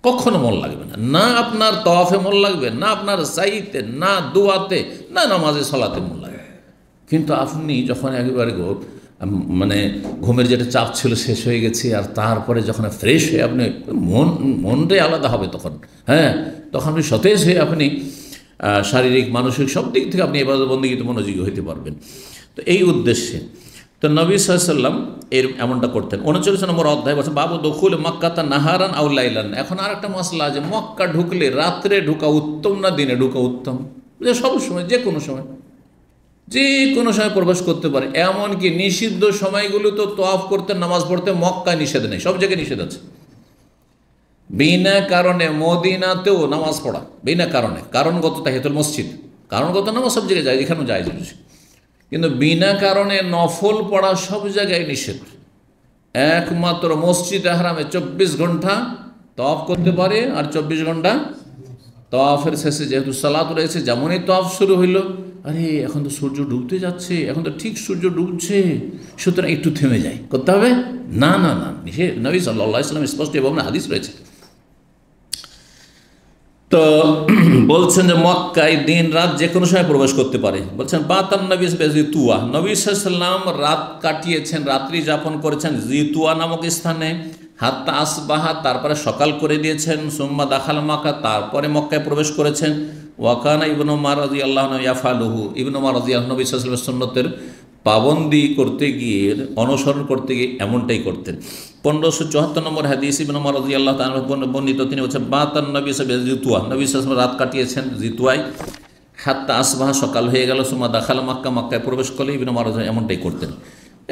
কখনো মন লাগবে না না আপনার তফে মন লাগবে না আপনার সাইতে না দোয়াতে না নামাজে সলাতে মন লাগবে কিন্তু আপনি যখন একবারে মানে ঘুমের যেটা চাপ ছিল শেষ হয়ে গেছে আর তারপরে যখন ফ্রেশ হয়ে আপনি মন মনটাই আলাদা হবে তখন হ্যাঁ তখন আপনি সতেজ হয়ে আপনি শারীরিক মানসিক সব দিক থেকে আপনি এবার বন্দীগীতে মনোযোগী হইতে পারবেন তো এই উদ্দেশ্যে তো নবী সাল্লাম এর এমনটা করতেন উনচল্লিশ নম্বর অধ্যায় বলছেন বাবু দখুল মক্কাতা নাহারান আউলাইলান এখন আর একটা মশলা আছে মক্কা ঢুকলে রাত্রে ঢুকা উত্তম না দিনে ঢুকা উত্তম যে সব সময় যে কোনো সময় যে কোনো সময় প্রবেশ করতে পারে এমনকি নিষিদ্ধ সময়গুলো তো তফ করতে নামাজ পড়তে মক্কা নিষেধ নেই সব জায়গায় নিষেধ আছে বিনা কারণে মদিনাতেও নামাজ পড়া বিনা কারণে কারণগত তাহিতুল মসজিদ কারণগত নামাজ সব জায়গায় যায় এখানেও যায় কিন্তু বিনা কারণে নফল পড়া সব জায়গায় নিষেধ একমাত্র মসজিদ আহরামে চব্বিশ ঘন্টা তফ করতে পারে আর চব্বিশ ঘন্টা তফের শেষে যেহেতু সালাত রয়েছে যেমনই তফ শুরু হইল আরে এখন তো সূর্য ডুবতে যাচ্ছে এখন তো ঠিক সূর্য ডুবছে সুতরাং একটু থেমে যায় করতে হবে না না না নবী সাল্লাহ ইসলাম স্পষ্ট এবং হাদিস রয়েছে তো বলছেন যে মক্কায় দিন রাত যে কোনো সময় প্রবেশ করতে পারে বলছেন বাতান নবী জিতুয়া নবী সাল্লাম রাত কাটিয়েছেন রাত্রি যাপন করেছেন জিতুয়া নামক স্থানে হাত্তা আসবাহা তারপরে সকাল করে দিয়েছেন সোম্মা দাখাল মাকা তারপরে মক্কায় প্রবেশ করেছেন ওয়াকানা ইবনু মারাজি আল্লাহ লুহু ইবনু মারাজি আল্লাহ নবী সাল্লামের সন্ন্যতের পাবন্দি করতে গিয়ে অনুসরণ করতে গিয়ে এমনটাই করতেন পনেরোশো চুয়াত্তর নম্বর হাদিস ইবিন মরাজি আল্লাহ বর্ণিত তিনি বলছেন বা তার নবী সাহেব জিতুয়া নবী সাহেব রাত কাটিয়েছেন জিতুয়ায় হাতটা আসবাহা সকাল হয়ে গেল সুমা দাখাল মাক্কা মাক্কায় প্রবেশ করলে ইবিন মরাজ এমনটাই করতেন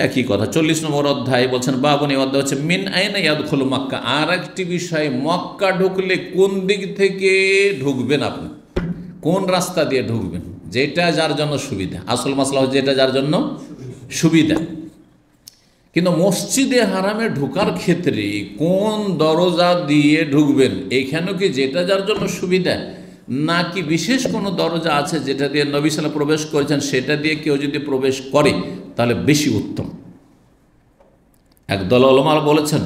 একই কথা চল্লিশ নম্বর অধ্যায় বলছেন এই অধ্যায় হচ্ছে মিন আইন ইয়াদ খোলো মাক্কা আর একটি বিষয় মক্কা ঢুকলে কোন দিক থেকে ঢুকবেন আপনি কোন রাস্তা দিয়ে ঢুকবেন যেটা যার জন্য সুবিধা আসল মশলা হচ্ছে যেটা যার জন্য সুবিধা কিন্তু মসজিদে হারামে ঢোকার ক্ষেত্রে কোন দরজা দিয়ে ঢুকবেন এখানেও কি যেটা যার জন্য সুবিধা নাকি বিশেষ কোনো দরজা আছে যেটা দিয়ে নবী সাল্লাম প্রবেশ করেছেন সেটা দিয়ে কেউ যদি প্রবেশ করে তাহলে বেশি উত্তম এক দল বলেছেন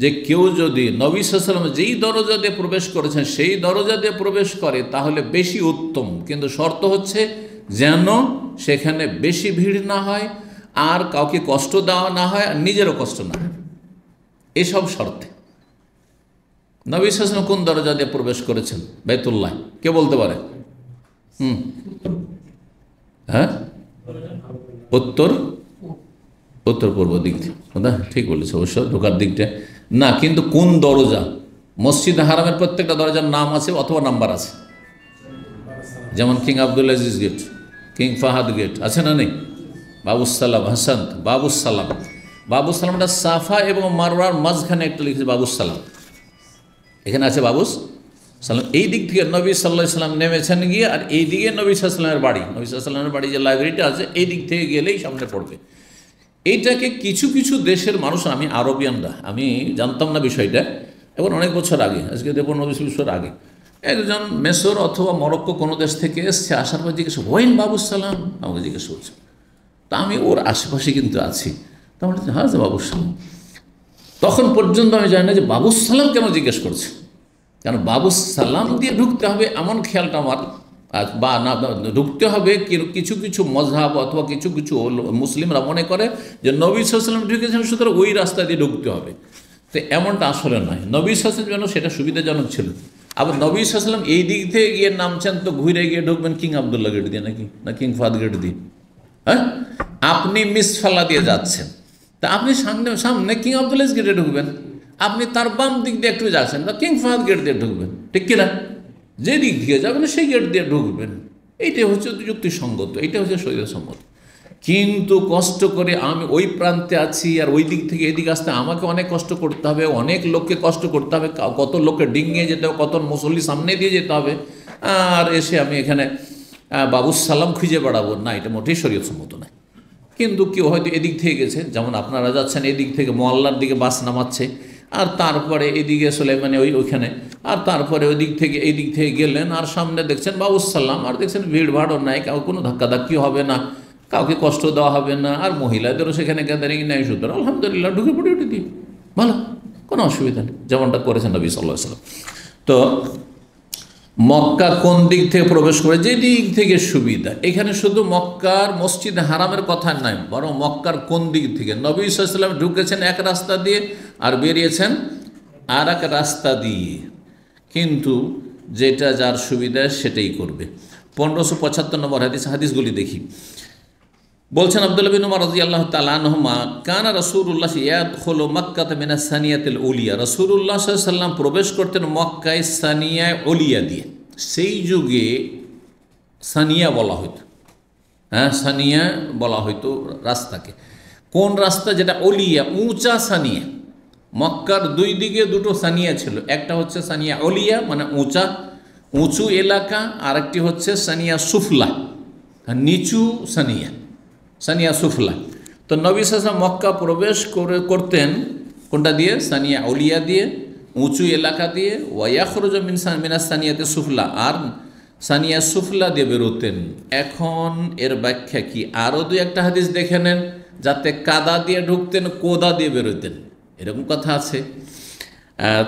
যে কেউ যদি নবী সালাম যেই দরজা দিয়ে প্রবেশ করেছেন সেই দরজা দিয়ে প্রবেশ করে তাহলে বেশি উত্তম কিন্তু শর্ত হচ্ছে যেন সেখানে বেশি ভিড় না হয় আর কাউকে কষ্ট দেওয়া না হয় আর নিজেরও কষ্ট না হয় এসব শর্তে নবী সাল্লাম কোন দরজা দিয়ে প্রবেশ করেছেন বেতুল্লাহ কে বলতে পারে হুম হ্যাঁ উত্তর উত্তর পূর্ব দিক থেকে ঠিক বলেছে অবশ্য ঢোকার দিকটা না কিন্তু কোন দরজা মসজিদ হারামের প্রত্যেকটা দরজার নাম আছে অথবা নাম্বার আছে যেমন king Abdul Aziz gate king Fahad gate আছে না নেই বাবুসালাম হাসান্ত বাবুসালাম বাবুসালামটা সাফা এবং মারওয়ার মাঝখানে একটা লিখেছে বাবুসালাম এখানে আছে বাবুস সালাম এই দিক থেকে নবী সাল্লাহ সাল্লাম নেমেছেন গিয়ে আর এই দিকে নবী সাল্লামের বাড়ি নবী সাল্লামের বাড়ি যে লাইব্রেরিটা আছে এই দিক থেকে গেলেই সামনে পড়বে এইটাকে কিছু কিছু দেশের মানুষ আমি আরবিয়ানরা আমি জানতাম না বিষয়টা এবং অনেক বছর আগে আজকে দেব বিশ বছর আগে একজন মেসর অথবা মরক্কো কোনো দেশ থেকে এসছে আসার পর জিজ্ঞেস ওয়েন বাবুসালাম আমাকে জিজ্ঞেস করছে তা আমি ওর আশেপাশে কিন্তু আছি তা আমরা হ্যাঁ যে বাবুসালাম তখন পর্যন্ত আমি জানি না যে বাবুসালাম কেন জিজ্ঞেস করছে কারণ বাবুসালাম দিয়ে ঢুকতে হবে এমন খেয়ালটা আমার বা না ঢুকতে হবে কিছু কিছু মজহাব অথবা কিছু কিছু মুসলিমরা মনে করে যে নবী সাল্লাম ঢুকেছেন সুতরাং ওই রাস্তা দিয়ে ঢুকতে হবে তো এমনটা আসলে নয় নবী সাল্লাম যেন সেটা সুবিধাজনক ছিল আবার নবী সাল্লাম এই দিক থেকে গিয়ে নামছেন তো ঘুরে গিয়ে ঢুকবেন কিং আবদুল্লাহ গেট দিয়ে নাকি না কিং ফাদ গেট দিয়ে হ্যাঁ আপনি মিসফালা দিয়ে যাচ্ছেন তা আপনি সামনে সামনে কিং আবদুল্লাহ গেটে ঢুকবেন আপনি তার বাম দিক দিয়ে একটু যাচ্ছেন বা কিং ফাদ গেট দিয়ে ঢুকবেন ঠিক কিনা যে দিক দিয়ে যাবেন সেই গেট দিয়ে ঢুকবেন এইটা হচ্ছে যুক্তিসঙ্গত এটা হচ্ছে শরীরসম্মত কিন্তু কষ্ট করে আমি ওই প্রান্তে আছি আর ওই দিক থেকে এদিকে আসতে আমাকে অনেক কষ্ট করতে হবে অনেক লোককে কষ্ট করতে হবে কত লোককে ডিঙিয়ে যেতে হবে কত মুসল্লি সামনে দিয়ে যেতে হবে আর এসে আমি এখানে বাবুর সালাম খুঁজে বেড়াবো না এটা মোটেই সম্মত নয় কিন্তু কেউ হয়তো এদিক থেকে গেছে যেমন আপনারা যাচ্ছেন এদিক থেকে মোয়াল্লার দিকে বাস নামাচ্ছে আর তারপরে এদিকে মানে ওই ওইখানে আর তারপরে ওই দিক থেকে এই দিক থেকে গেলেন আর সামনে দেখছেন সাল্লাম আর দেখছেন ভিড় ভাড়ও নাই কাউ কোনো ধাক্কাধাক্কি হবে না কাউকে কষ্ট দেওয়া হবে না আর মহিলাদেরও সেখানে গ্যাদারিং নেয় সুতরাং আলহামদুলিল্লাহ ঢুকে পড়ে উঠে দিই ভালো কোনো অসুবিধা নেই যেমনটা করেছেন নবী সাল্লাহ সাল্লাম তো মক্কা কোন দিক থেকে প্রবেশ করে যে দিক থেকে সুবিধা এখানে শুধু মক্কার মসজিদ হারামের কথা নাই বরং মক্কার কোন দিক থেকে নবী ইসলাম ঢুকেছেন এক রাস্তা দিয়ে আর বেরিয়েছেন আর এক রাস্তা দিয়ে কিন্তু যেটা যার সুবিধা সেটাই করবে পনেরোশো পঁচাত্তর নম্বর হাদিস হাদিসগুলি দেখি বলছেন আবদুল্লাহ হলো মক্কাতে সাল্লাম প্রবেশ করতেন মক্কায় সানিয়ায় ওলিয়া দিয়ে সেই যুগে সানিয়া বলা হইত হ্যাঁ সানিয়া বলা হইতো রাস্তাকে কোন রাস্তা যেটা অলিয়া উঁচা সানিয়া মক্কার দুই দিকে দুটো সানিয়া ছিল একটা হচ্ছে সানিয়া অলিয়া মানে উঁচা উঁচু এলাকা আর একটি হচ্ছে সানিয়া সুফলা নিচু সানিয়া সানিয়া সুফলা তো নবী সাসা মক্কা প্রবেশ করে করতেন কোনটা দিয়ে সানিয়া আউলিয়া দিয়ে উঁচু এলাকা দিয়ে ওয়াইয়াখরজ মিনা সানিয়াতে সুফলা আর সানিয়া সুফলা দিয়ে বেরোতেন এখন এর ব্যাখ্যা কি আরও দু একটা হাদিস দেখে নেন যাতে কাদা দিয়ে ঢুকতেন কোদা দিয়ে বেরোতেন এরকম কথা আছে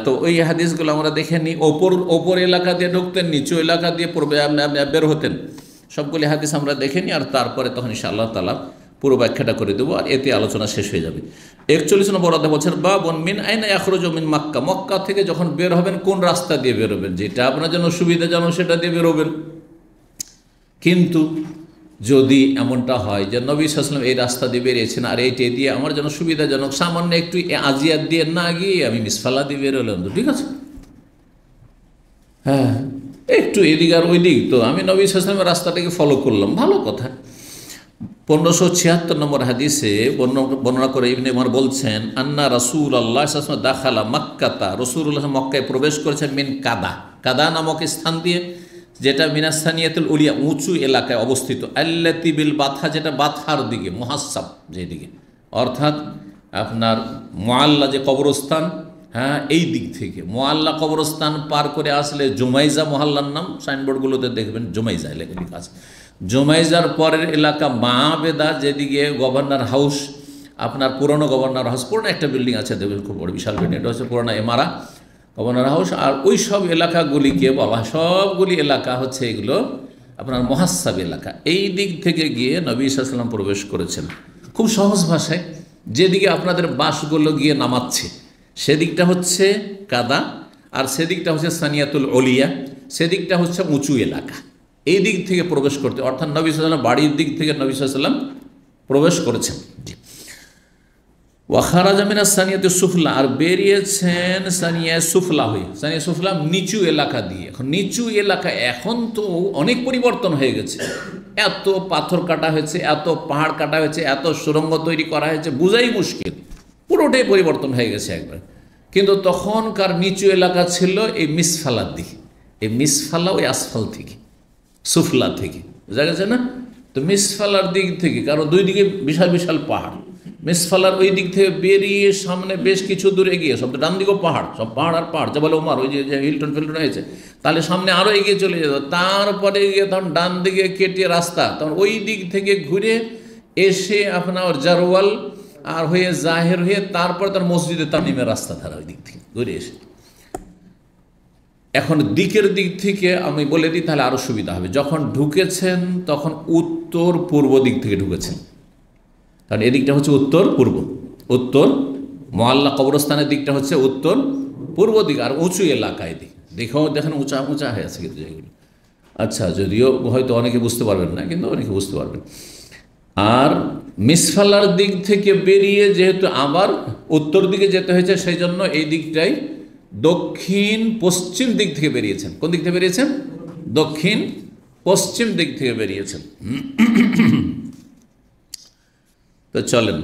তো ওই হাদিসগুলো আমরা দেখে নিই ওপর ওপর এলাকা দিয়ে ঢুকতেন নিচু এলাকা দিয়ে বের হতেন সবগুলি হাদিস আমরা দেখে নিই আর তারপরে তখন ইনশাআল্লাহ তালা পুরো ব্যাখ্যাটা করে দেবো আর এতে আলোচনা শেষ হয়ে যাবে একচল্লিশ নম্বর অধ্যায় বলছেন বা বন মিন আইন আখরোজ জমিন মাক্কা মক্কা থেকে যখন বের হবেন কোন রাস্তা দিয়ে বেরোবেন যেটা আপনার জন্য সুবিধাজনক সেটা দিয়ে বেরোবেন কিন্তু যদি এমনটা হয় যে নবী সাল্লাম এই রাস্তা দিয়ে বেরিয়েছেন আর এইটে দিয়ে আমার জন্য সুবিধাজনক সামান্য একটু আজিয়াত দিয়ে না গিয়ে আমি মিসফালা দিয়ে বেরোলাম তো ঠিক আছে হ্যাঁ একটু এদিক আর ওই দিক তো আমি নবী সালামের রাস্তাটাকে ফলো করলাম ভালো কথা পনেরোশো ছিয়াত্তর নম্বর হাদিসে বর্ণনা করে ইবনে আমার বলছেন আন্না রসুল আল্লাহ দাখালা মাক্কাতা রসুল্লাহ মক্কায় প্রবেশ করেছেন মেন কাদা কাদা নামক স্থান দিয়ে যেটা মিনাস্থানিয়াতুল উলিয়া উঁচু এলাকায় অবস্থিত আল্লাতিবিল বাথা যেটা বাথার দিকে মহাসাব যেদিকে অর্থাৎ আপনার মোয়াল্লা যে কবরস্থান হ্যাঁ এই দিক থেকে মোয়াল্লা কবরস্থান পার করে আসলে জোমাইজা মহাল্লার নাম সাইনবোর্ডগুলোতে দেখবেন জোমাইজা এলাকা লেখা আছে জোমাইজার পরের এলাকা মা বেদা যেদিকে গভর্নর হাউস আপনার পুরনো গভর্নর হাউস পুরনো একটা বিল্ডিং আছে দেখবেন খুব বড় বিশাল বিল্ডিং এটা হচ্ছে পুরোনো এমারা গভর্নর হাউস আর ওই সব এলাকাগুলিকে বলা সবগুলি এলাকা হচ্ছে এগুলো আপনার মহাসাব এলাকা এই দিক থেকে গিয়ে নবী ইসাল্লাম প্রবেশ করেছেন খুব সহজ ভাষায় যেদিকে আপনাদের বাসগুলো গিয়ে নামাচ্ছে সেদিকটা হচ্ছে কাদা আর সেদিকটা হচ্ছে সানিয়াতুল অলিয়া সেদিকটা হচ্ছে উঁচু এলাকা এই দিক থেকে প্রবেশ করতে অর্থাৎ নবী সাল্লাম বাড়ির দিক থেকে নবী সাল্লাম প্রবেশ করেছেন ওয়াখারা জামিনা সানিয়াতে সুফলা আর বেরিয়েছেন সানিয়া সুফলা হয়ে সানিয়া সুফলা নিচু এলাকা দিয়ে এখন নিচু এলাকা এখন তো অনেক পরিবর্তন হয়ে গেছে এত পাথর কাটা হয়েছে এত পাহাড় কাটা হয়েছে এত সুরঙ্গ তৈরি করা হয়েছে বুঝাই মুশকিল পুরোটাই পরিবর্তন হয়ে গেছে একবার কিন্তু তখনকার নিচু এলাকা ছিল এই মিসফালার দিকে এই মিসফালা ওই আসফাল থেকে সুফলা থেকে বোঝা গেছে না তো মিসফালার দিক থেকে কারণ দুই দিকে বিশাল বিশাল পাহাড় মিসফালার ওই দিক থেকে বেরিয়ে সামনে বেশ কিছু দূরে গিয়ে সব তো ডান দিকেও পাহাড় সব পাহাড় আর পাহাড় বলে ওমার ওই যে হিলটন ফিল্টন হয়েছে তাহলে সামনে আরও এগিয়ে চলে যেত তারপরে গিয়ে তখন ডান দিকে কেটে রাস্তা তখন ওই দিক থেকে ঘুরে এসে আপনার জারোয়াল আর হয়ে জাহের হয়ে তারপর তার মসজিদে তালিমের রাস্তা ধারা ওই দিক থেকে ঘুরে এসে এখন দিকের দিক থেকে আমি বলে দিই তাহলে আরও সুবিধা হবে যখন ঢুকেছেন তখন উত্তর পূর্ব দিক থেকে ঢুকেছেন কারণ এদিকটা হচ্ছে উত্তর পূর্ব উত্তর মহাল্লা কবরস্থানের দিকটা হচ্ছে উত্তর পূর্ব দিক আর উঁচু এলাকায় দিক দেখেও দেখেন উঁচা উঁচা হয়ে আছে কিন্তু জায়গাগুলো আচ্ছা যদিও হয়তো অনেকে বুঝতে পারবেন না কিন্তু অনেকে বুঝতে পারবেন আর মিসফালার দিক থেকে বেরিয়ে যেহেতু আবার উত্তর দিকে যেতে হয়েছে সেই জন্য এই দিকটাই দক্ষিণ পশ্চিম দিক থেকে বেরিয়েছেন কোন দিক থেকে বেরিয়েছেন দক্ষিণ পশ্চিম দিক থেকে বেরিয়েছেন তো চলেন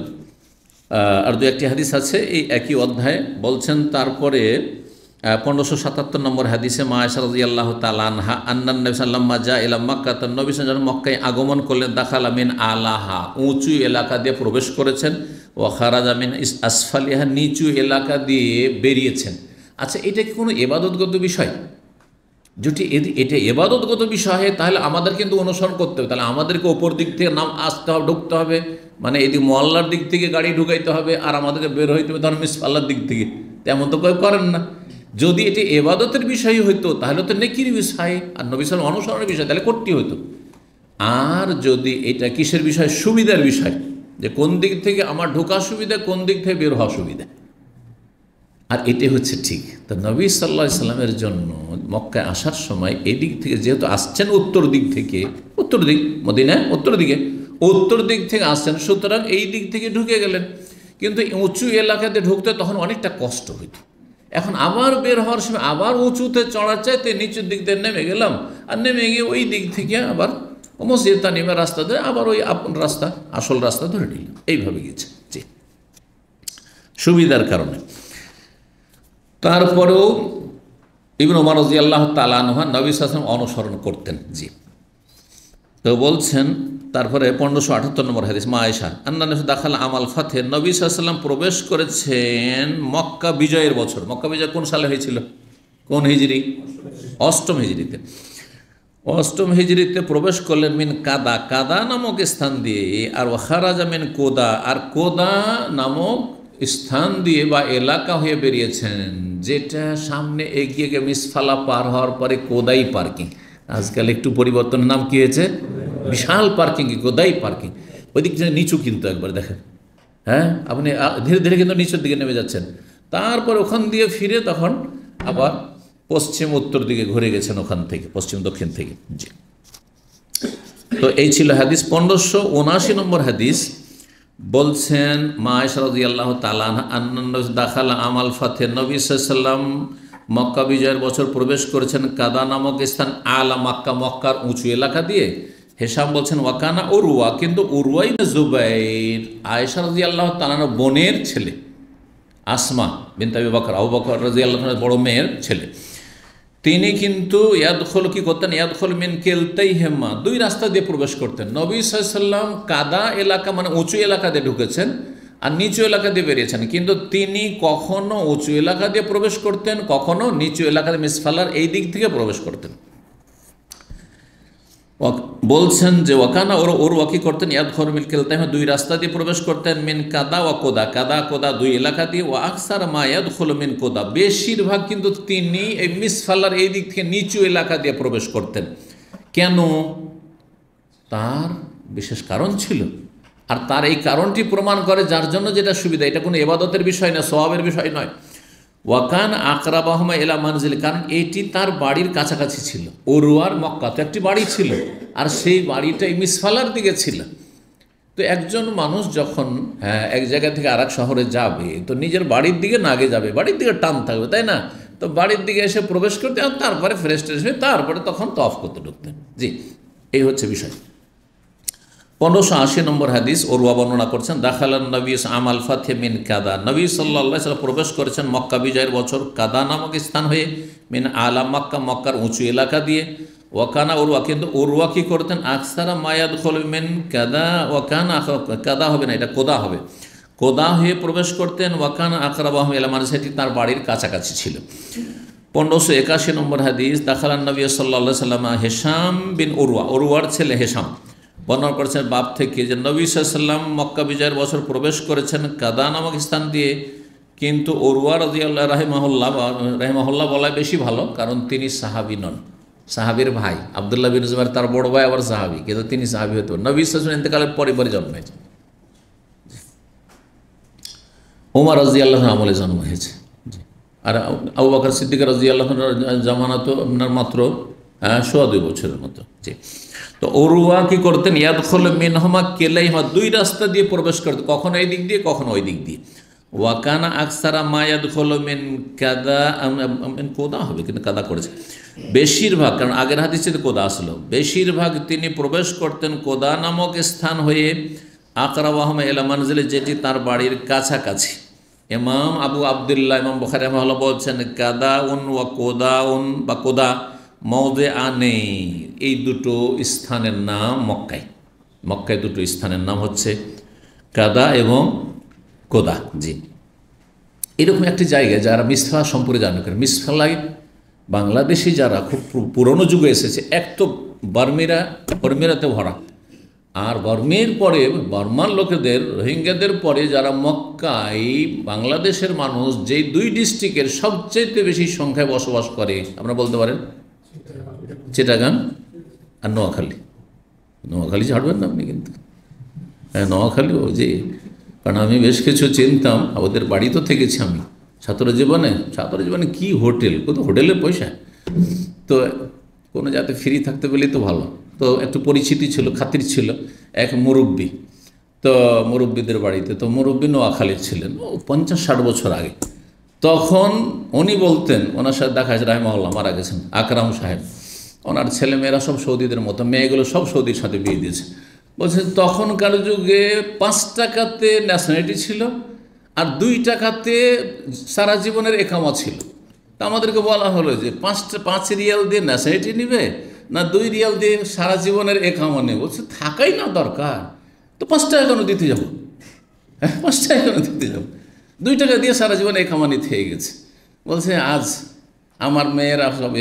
আর দু একটি হাদিস আছে এই একই অধ্যায় বলছেন তারপরে পনেরোশো সাতাত্তর নম্বর হাদিসে মা আল্লাহ তালানহা আন্নান নবী সাল্লাম্মা যা ইলাম মক্কা তার নবী সাল মক্কায় আগমন করলেন দাখাল আমিন আলাহা উঁচু এলাকা দিয়ে প্রবেশ করেছেন ও খারাজ আমিন আসফালিহা নিচু এলাকা দিয়ে বেরিয়েছেন আচ্ছা এটা কি কোনো এবাদতগত বিষয় যেটি এটা এবাদতগত বিষয়ে তাহলে আমাদের কিন্তু অনুসরণ করতে হবে তাহলে আমাদেরকে ওপর দিক থেকে নাম আসতে হবে ঢুকতে হবে মানে এদি মোয়াল্লার দিক থেকে গাড়ি ঢুকাইতে হবে আর আমাদেরকে বের হইতে হবে ধর্ম পাল্লার দিক থেকে তেমন তো কেউ করেন না যদি এটি এবাদতের বিষয় হইতো তাহলে তো নেকির বিষয় আর নবিসাল অনুসরণের বিষয় তাহলে করতে হইতো আর যদি এটা কিসের বিষয় সুবিধার বিষয় যে কোন দিক থেকে আমার ঢোকা সুবিধা কোন দিক থেকে বের হওয়া সুবিধা আর এটি হচ্ছে ঠিক তো নবী সাল্লা ইসলামের জন্য মক্কায় আসার সময় এদিক থেকে যেহেতু আসছেন উত্তর দিক থেকে উত্তর দিক মদিনা উত্তর দিকে উত্তর দিক থেকে আসছেন সুতরাং এই দিক থেকে ঢুকে গেলেন কিন্তু উঁচু এলাকাতে ঢুকতে তখন অনেকটা কষ্ট হইতো এখন আবার বের হওয়ার সময় আবার উঁচুতে চড়ার চাইতে নিচুর দিক দিয়ে নেমে গেলাম আর নেমে গিয়ে ওই দিক থেকে আবার মসজিদ তা নেমে রাস্তা ধরে আবার ওই আপন রাস্তা আসল রাস্তা ধরে নিলাম এইভাবে গেছে জি সুবিধার কারণে তারপরেও ইবন ওমারজি আল্লাহ তালানহান নবী সাসম অনুসরণ করতেন জি তো বলছেন তারপরে পনেরোশো আটাত্তর নম্বর হাদিস মা আয়সা আন্নান দাখাল আমাল ফাতে নবী সাল্লাম প্রবেশ করেছেন মক্কা বিজয়ের বছর মক্কা বিজয় কোন সালে হয়েছিল কোন হিজড়ি অষ্টম হিজড়িতে অষ্টম হিজড়িতে প্রবেশ করলেন মিন কাদা কাদা নামক স্থান দিয়ে আর ওখারাজা মিন কোদা আর কোদা নামক স্থান দিয়ে বা এলাকা হয়ে বেরিয়েছেন যেটা সামনে এগিয়ে গিয়ে মিসফালা পার হওয়ার পরে কোদাই পার্কিং আজকাল একটু পরিবর্তনের নাম কী হয়েছে বিশাল পার্কিং গোদাই পার্কিং ওই দিক নিচু কিন্তু একবার দেখেন হ্যাঁ আপনি ধীরে ধীরে কিন্তু নিচের দিকে নেমে যাচ্ছেন তারপর ওখান দিয়ে ফিরে তখন আবার পশ্চিম উত্তর দিকে ঘুরে গেছেন ওখান থেকে পশ্চিম দক্ষিণ থেকে জি তো এই ছিল হাদিস পনেরোশো উনআশি নম্বর হাদিস বলছেন মায়সরদি আল্লাহ দাখাল আমাল ফাতে নবী সাল্লাম মক্কা বিজয়ের বছর প্রবেশ করেছেন কাদা নামক স্থান আলা মক্কা মক্কার উঁচু এলাকা দিয়ে হেসাম বলছেন ওয়াকানা উরুয়া কিন্তু উরুয়াই না জুবাইর আয়েশা রাজি আল্লাহ তালানো বোনের ছেলে আসমা বিনতাবি বাকর আবু বাকর রাজি আল্লাহ বড় মেয়ের ছেলে তিনি কিন্তু ইয়াদখল কি করতেন ইয়াদখল মিন কেলতেই হেম্মা দুই রাস্তা দিয়ে প্রবেশ করতেন নবী সাল্লাম কাদা এলাকা মানে উঁচু এলাকা দিয়ে ঢুকেছেন আর নিচু এলাকা দিয়ে বেরিয়েছেন কিন্তু তিনি কখনো উঁচু এলাকা দিয়ে প্রবেশ করতেন কখনো নিচু এলাকা মিসফালার এই দিক থেকে প্রবেশ করতেন বলছেন যে ওয়াকানা ওর ওর ওয়াকি করতেন ইয়াদ ঘর মিল খেলতে হয় দুই রাস্তা দিয়ে প্রবেশ করতেন মিন কাদা ওয়া কোদা কাদা কোদা দুই এলাকা দিয়ে ও আকসার মা ইয়াদ খোলো মিন কোদা বেশিরভাগ কিন্তু তিনি এই ফাল্লার এই দিক থেকে নিচু এলাকা দিয়ে প্রবেশ করতেন কেন তার বিশেষ কারণ ছিল আর তার এই কারণটি প্রমাণ করে যার জন্য যেটা সুবিধা এটা কোনো এবাদতের বিষয় নয় স্বভাবের বিষয় নয় ওয়াকান আকরাবাহমা এলা মানজিল কারণ এটি তার বাড়ির কাছাকাছি ছিল ওরুয়ার মক্কাতে একটি বাড়ি ছিল আর সেই বাড়িটাই মিসফালার দিকে ছিল তো একজন মানুষ যখন হ্যাঁ এক জায়গা থেকে আর শহরে যাবে তো নিজের বাড়ির দিকে না আগে যাবে বাড়ির দিকে টান থাকবে তাই না তো বাড়ির দিকে এসে প্রবেশ করতে তারপরে ফ্রেশ ট্রেশ হয়ে তারপরে তখন তফ করতে ঢুকতেন জি এই হচ্ছে বিষয় পনেরোশো আশি নম্বর হাদিস ওরুয়া বর্ণনা করছেন দাখালান আম আল ফাথে মিন কাদা নবী সাল্লাহ প্রবেশ করেছেন মক্কা বিজয়ের বছর কাদা নামক স্থান হয়ে মিন আলা মক্কা মক্কার উঁচু এলাকা দিয়ে ওয়াকানা ওরুয়া কিন্তু ওরুয়া কী করতেন আকসারা মায়াদ খোল মিন কাদা ওয়াকানা কাদা হবে না এটা কোদা হবে কোদা হয়ে প্রবেশ করতেন ওয়াকান এলা মানে সেটি তার বাড়ির কাছাকাছি ছিল পনেরোশো একাশি নম্বর হাদিস দাখালান নবী সাল্লা সাল্লাম হেসাম বিন ওরুয়া ওরুয়ার ছেলে হেসাম বর্ণনা করেছেন বাপ থেকে যে নবী সাল্লাম মক্কা বিজয়ের বছর প্রবেশ করেছেন কাদা নামক স্থান দিয়ে কিন্তু ওরুয়া রাজিয়াল্লাহ রাহেমাহুল্লাহ রাহেমহল্লা বলাই বেশি ভালো কারণ তিনি সাহাবি নন সাহাবির ভাই আবদুল্লাহ বিন জুমার তার বড় ভাই আবার সাহাবি কিন্তু তিনি সাহাবি পারেন নবী সাল্লাম ইন্তকালের পরে পরে জন্ম হয়েছে উমার রাজি আল্লাহ আমলে জন্ম হয়েছে আর আবু বাকর সিদ্দিক রাজি আল্লাহ জামানা তো আপনার মাত্র সোয়া দুই বছরের মতো জি তো অরুয়া কি করতেন ইয়াদ খোল মিনহমা কেলাইহা দুই রাস্তা দিয়ে প্রবেশ করতেন কখনো এই দিক দিয়ে কখনো ওই দিক দিয়ে ওয়াকানা আকসারা মায়াদ খোল মিন কাদা কোদা হবে কিন্তু কাদা করেছে বেশিরভাগ কারণ আগের হাদিসে কোদা আসলো বেশিরভাগ তিনি প্রবেশ করতেন কোদা নামক স্থান হয়ে আকরা ওয়াহম এলা মানজিলে যেটি তার বাড়ির কাছাকাছি এমাম আবু আবদুল্লাহ ইমাম বখারি রহমাল বলছেন কাদা উন ওয়া কোদা উন বা কোদা মৌদে নেই এই দুটো স্থানের নাম মক্কাই মক্কায় দুটো স্থানের নাম হচ্ছে কাদা এবং কোদা জি এরকম একটি জায়গায় যারা মিসফা সম্পর্কে জানো করেন মিসফালাই বাংলাদেশি যারা খুব পুরনো যুগে এসেছে এক তো বর্মিরা বর্মিরাতে ভরা আর বর্মের পরে বর্মার লোকেদের রোহিঙ্গাদের পরে যারা মক্কাই বাংলাদেশের মানুষ যেই দুই ডিস্ট্রিক্টের সবচেয়ে বেশি সংখ্যায় বসবাস করে আপনারা বলতে পারেন চিটাগাং আর নোয়াখালী নোয়াখালী ছাড়বেন না আপনি কিন্তু হ্যাঁ নোয়াখালী ও যে কারণ আমি বেশ কিছু চিনতাম ওদের বাড়ি তো থেকেছি আমি ছাত্র জীবনে ছাত্র জীবনে কি হোটেল কত হোটেলের পয়সা তো কোনো যাতে ফ্রি থাকতে পেলে তো ভালো তো একটু পরিচিতি ছিল খাতির ছিল এক মুরব্বী তো মুরব্বীদের বাড়িতে তো মুরব্বী নোয়াখালী ছিলেন ও পঞ্চাশ ষাট বছর আগে তখন উনি বলতেন ওনার সাথে দেখা যায় রাহেমাল্লাহ মারা গেছেন আকরাম সাহেব ওনার ছেলেমেয়েরা সব সৌদিদের মতো মেয়েগুলো সব সৌদির সাথে বিয়ে দিয়েছে বলছে তখনকার যুগে পাঁচ টাকাতে ন্যাশনালিটি ছিল আর দুই টাকাতে সারা জীবনের একামা ছিল তা আমাদেরকে বলা হলো যে পাঁচটা পাঁচ রিয়াল দিয়ে ন্যাশনালিটি নিবে না দুই রিয়াল দিয়ে সারা জীবনের একামা নেবে বলছে থাকাই না দরকার তো পাঁচ টাকা কেন দিতে যাবো হ্যাঁ পাঁচ টাকা কেন দিতে যাবো দুই টাকা দিয়ে সারা জীবন নিতে থেকে গেছে বলছে আজ আমার মেয়েরা সব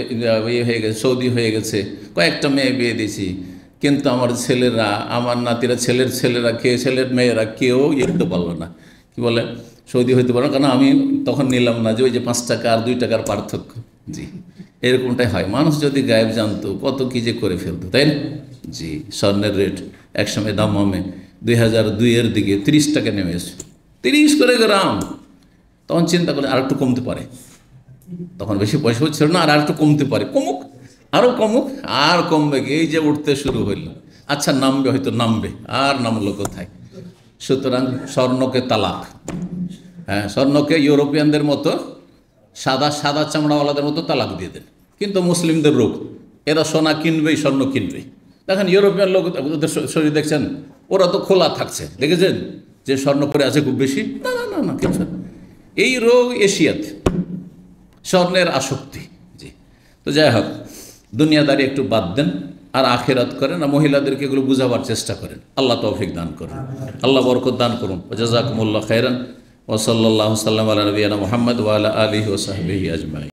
ইয়ে হয়ে গেছে সৌদি হয়ে গেছে কয়েকটা মেয়ে বিয়ে দিয়েছি কিন্তু আমার ছেলেরা আমার নাতিরা ছেলের ছেলেরা কে ছেলের মেয়েরা কেউ ইয়ে হতে পারলো না কি বলে সৌদি হইতে পারলো কারণ আমি তখন নিলাম না যে ওই যে পাঁচ টাকা আর দুই টাকার পার্থক্য জি এরকমটাই হয় মানুষ যদি গায়েব জানতো কত কী যে করে ফেলতো তাই না জি স্বর্ণের রেট একসময় দামে দুই হাজার দুইয়ের দিকে তিরিশ টাকা নেমে এসে তিরিশ করে গ্রাম তখন চিন্তা করে আর একটু কমতে পারে তখন বেশি পয়সা হচ্ছিল না আর একটু কমতে পারে কমুক আরও কমুক আর কমবে এই যে উঠতে শুরু হইল আচ্ছা নামবে হয়তো নামবে আর নামলো কোথায় সুতরাং স্বর্ণকে তালাক হ্যাঁ স্বর্ণকে ইউরোপিয়ানদের মতো সাদা সাদা চামড়াওয়ালাদের মতো তালাক দিয়ে দেন কিন্তু মুসলিমদের রোগ এরা সোনা কিনবেই স্বর্ণ কিনবেই দেখেন ইউরোপিয়ান লোক ওদের শরীর দেখছেন ওরা তো খোলা থাকছে দেখেছেন যে স্বর্ণ পরে আছে খুব বেশি না না না না কিছু এই রোগ এশিয়াতে স্বর্ণের আসক্তি জি তো যাই হোক দুনিয়াদারি একটু বাদ দেন আর আখেরাত করেন আর মহিলাদেরকে এগুলো বুঝাবার চেষ্টা করেন আল্লাহ তৌফিক দান করুন আল্লাহ বরকত দান করুন জাজাকুমুল্লাহ খায়রান ওসল্লাহ সাল্লাম আলী নবীনা মোহাম্মদ ওয়াল আলী ওসাহী আজমাই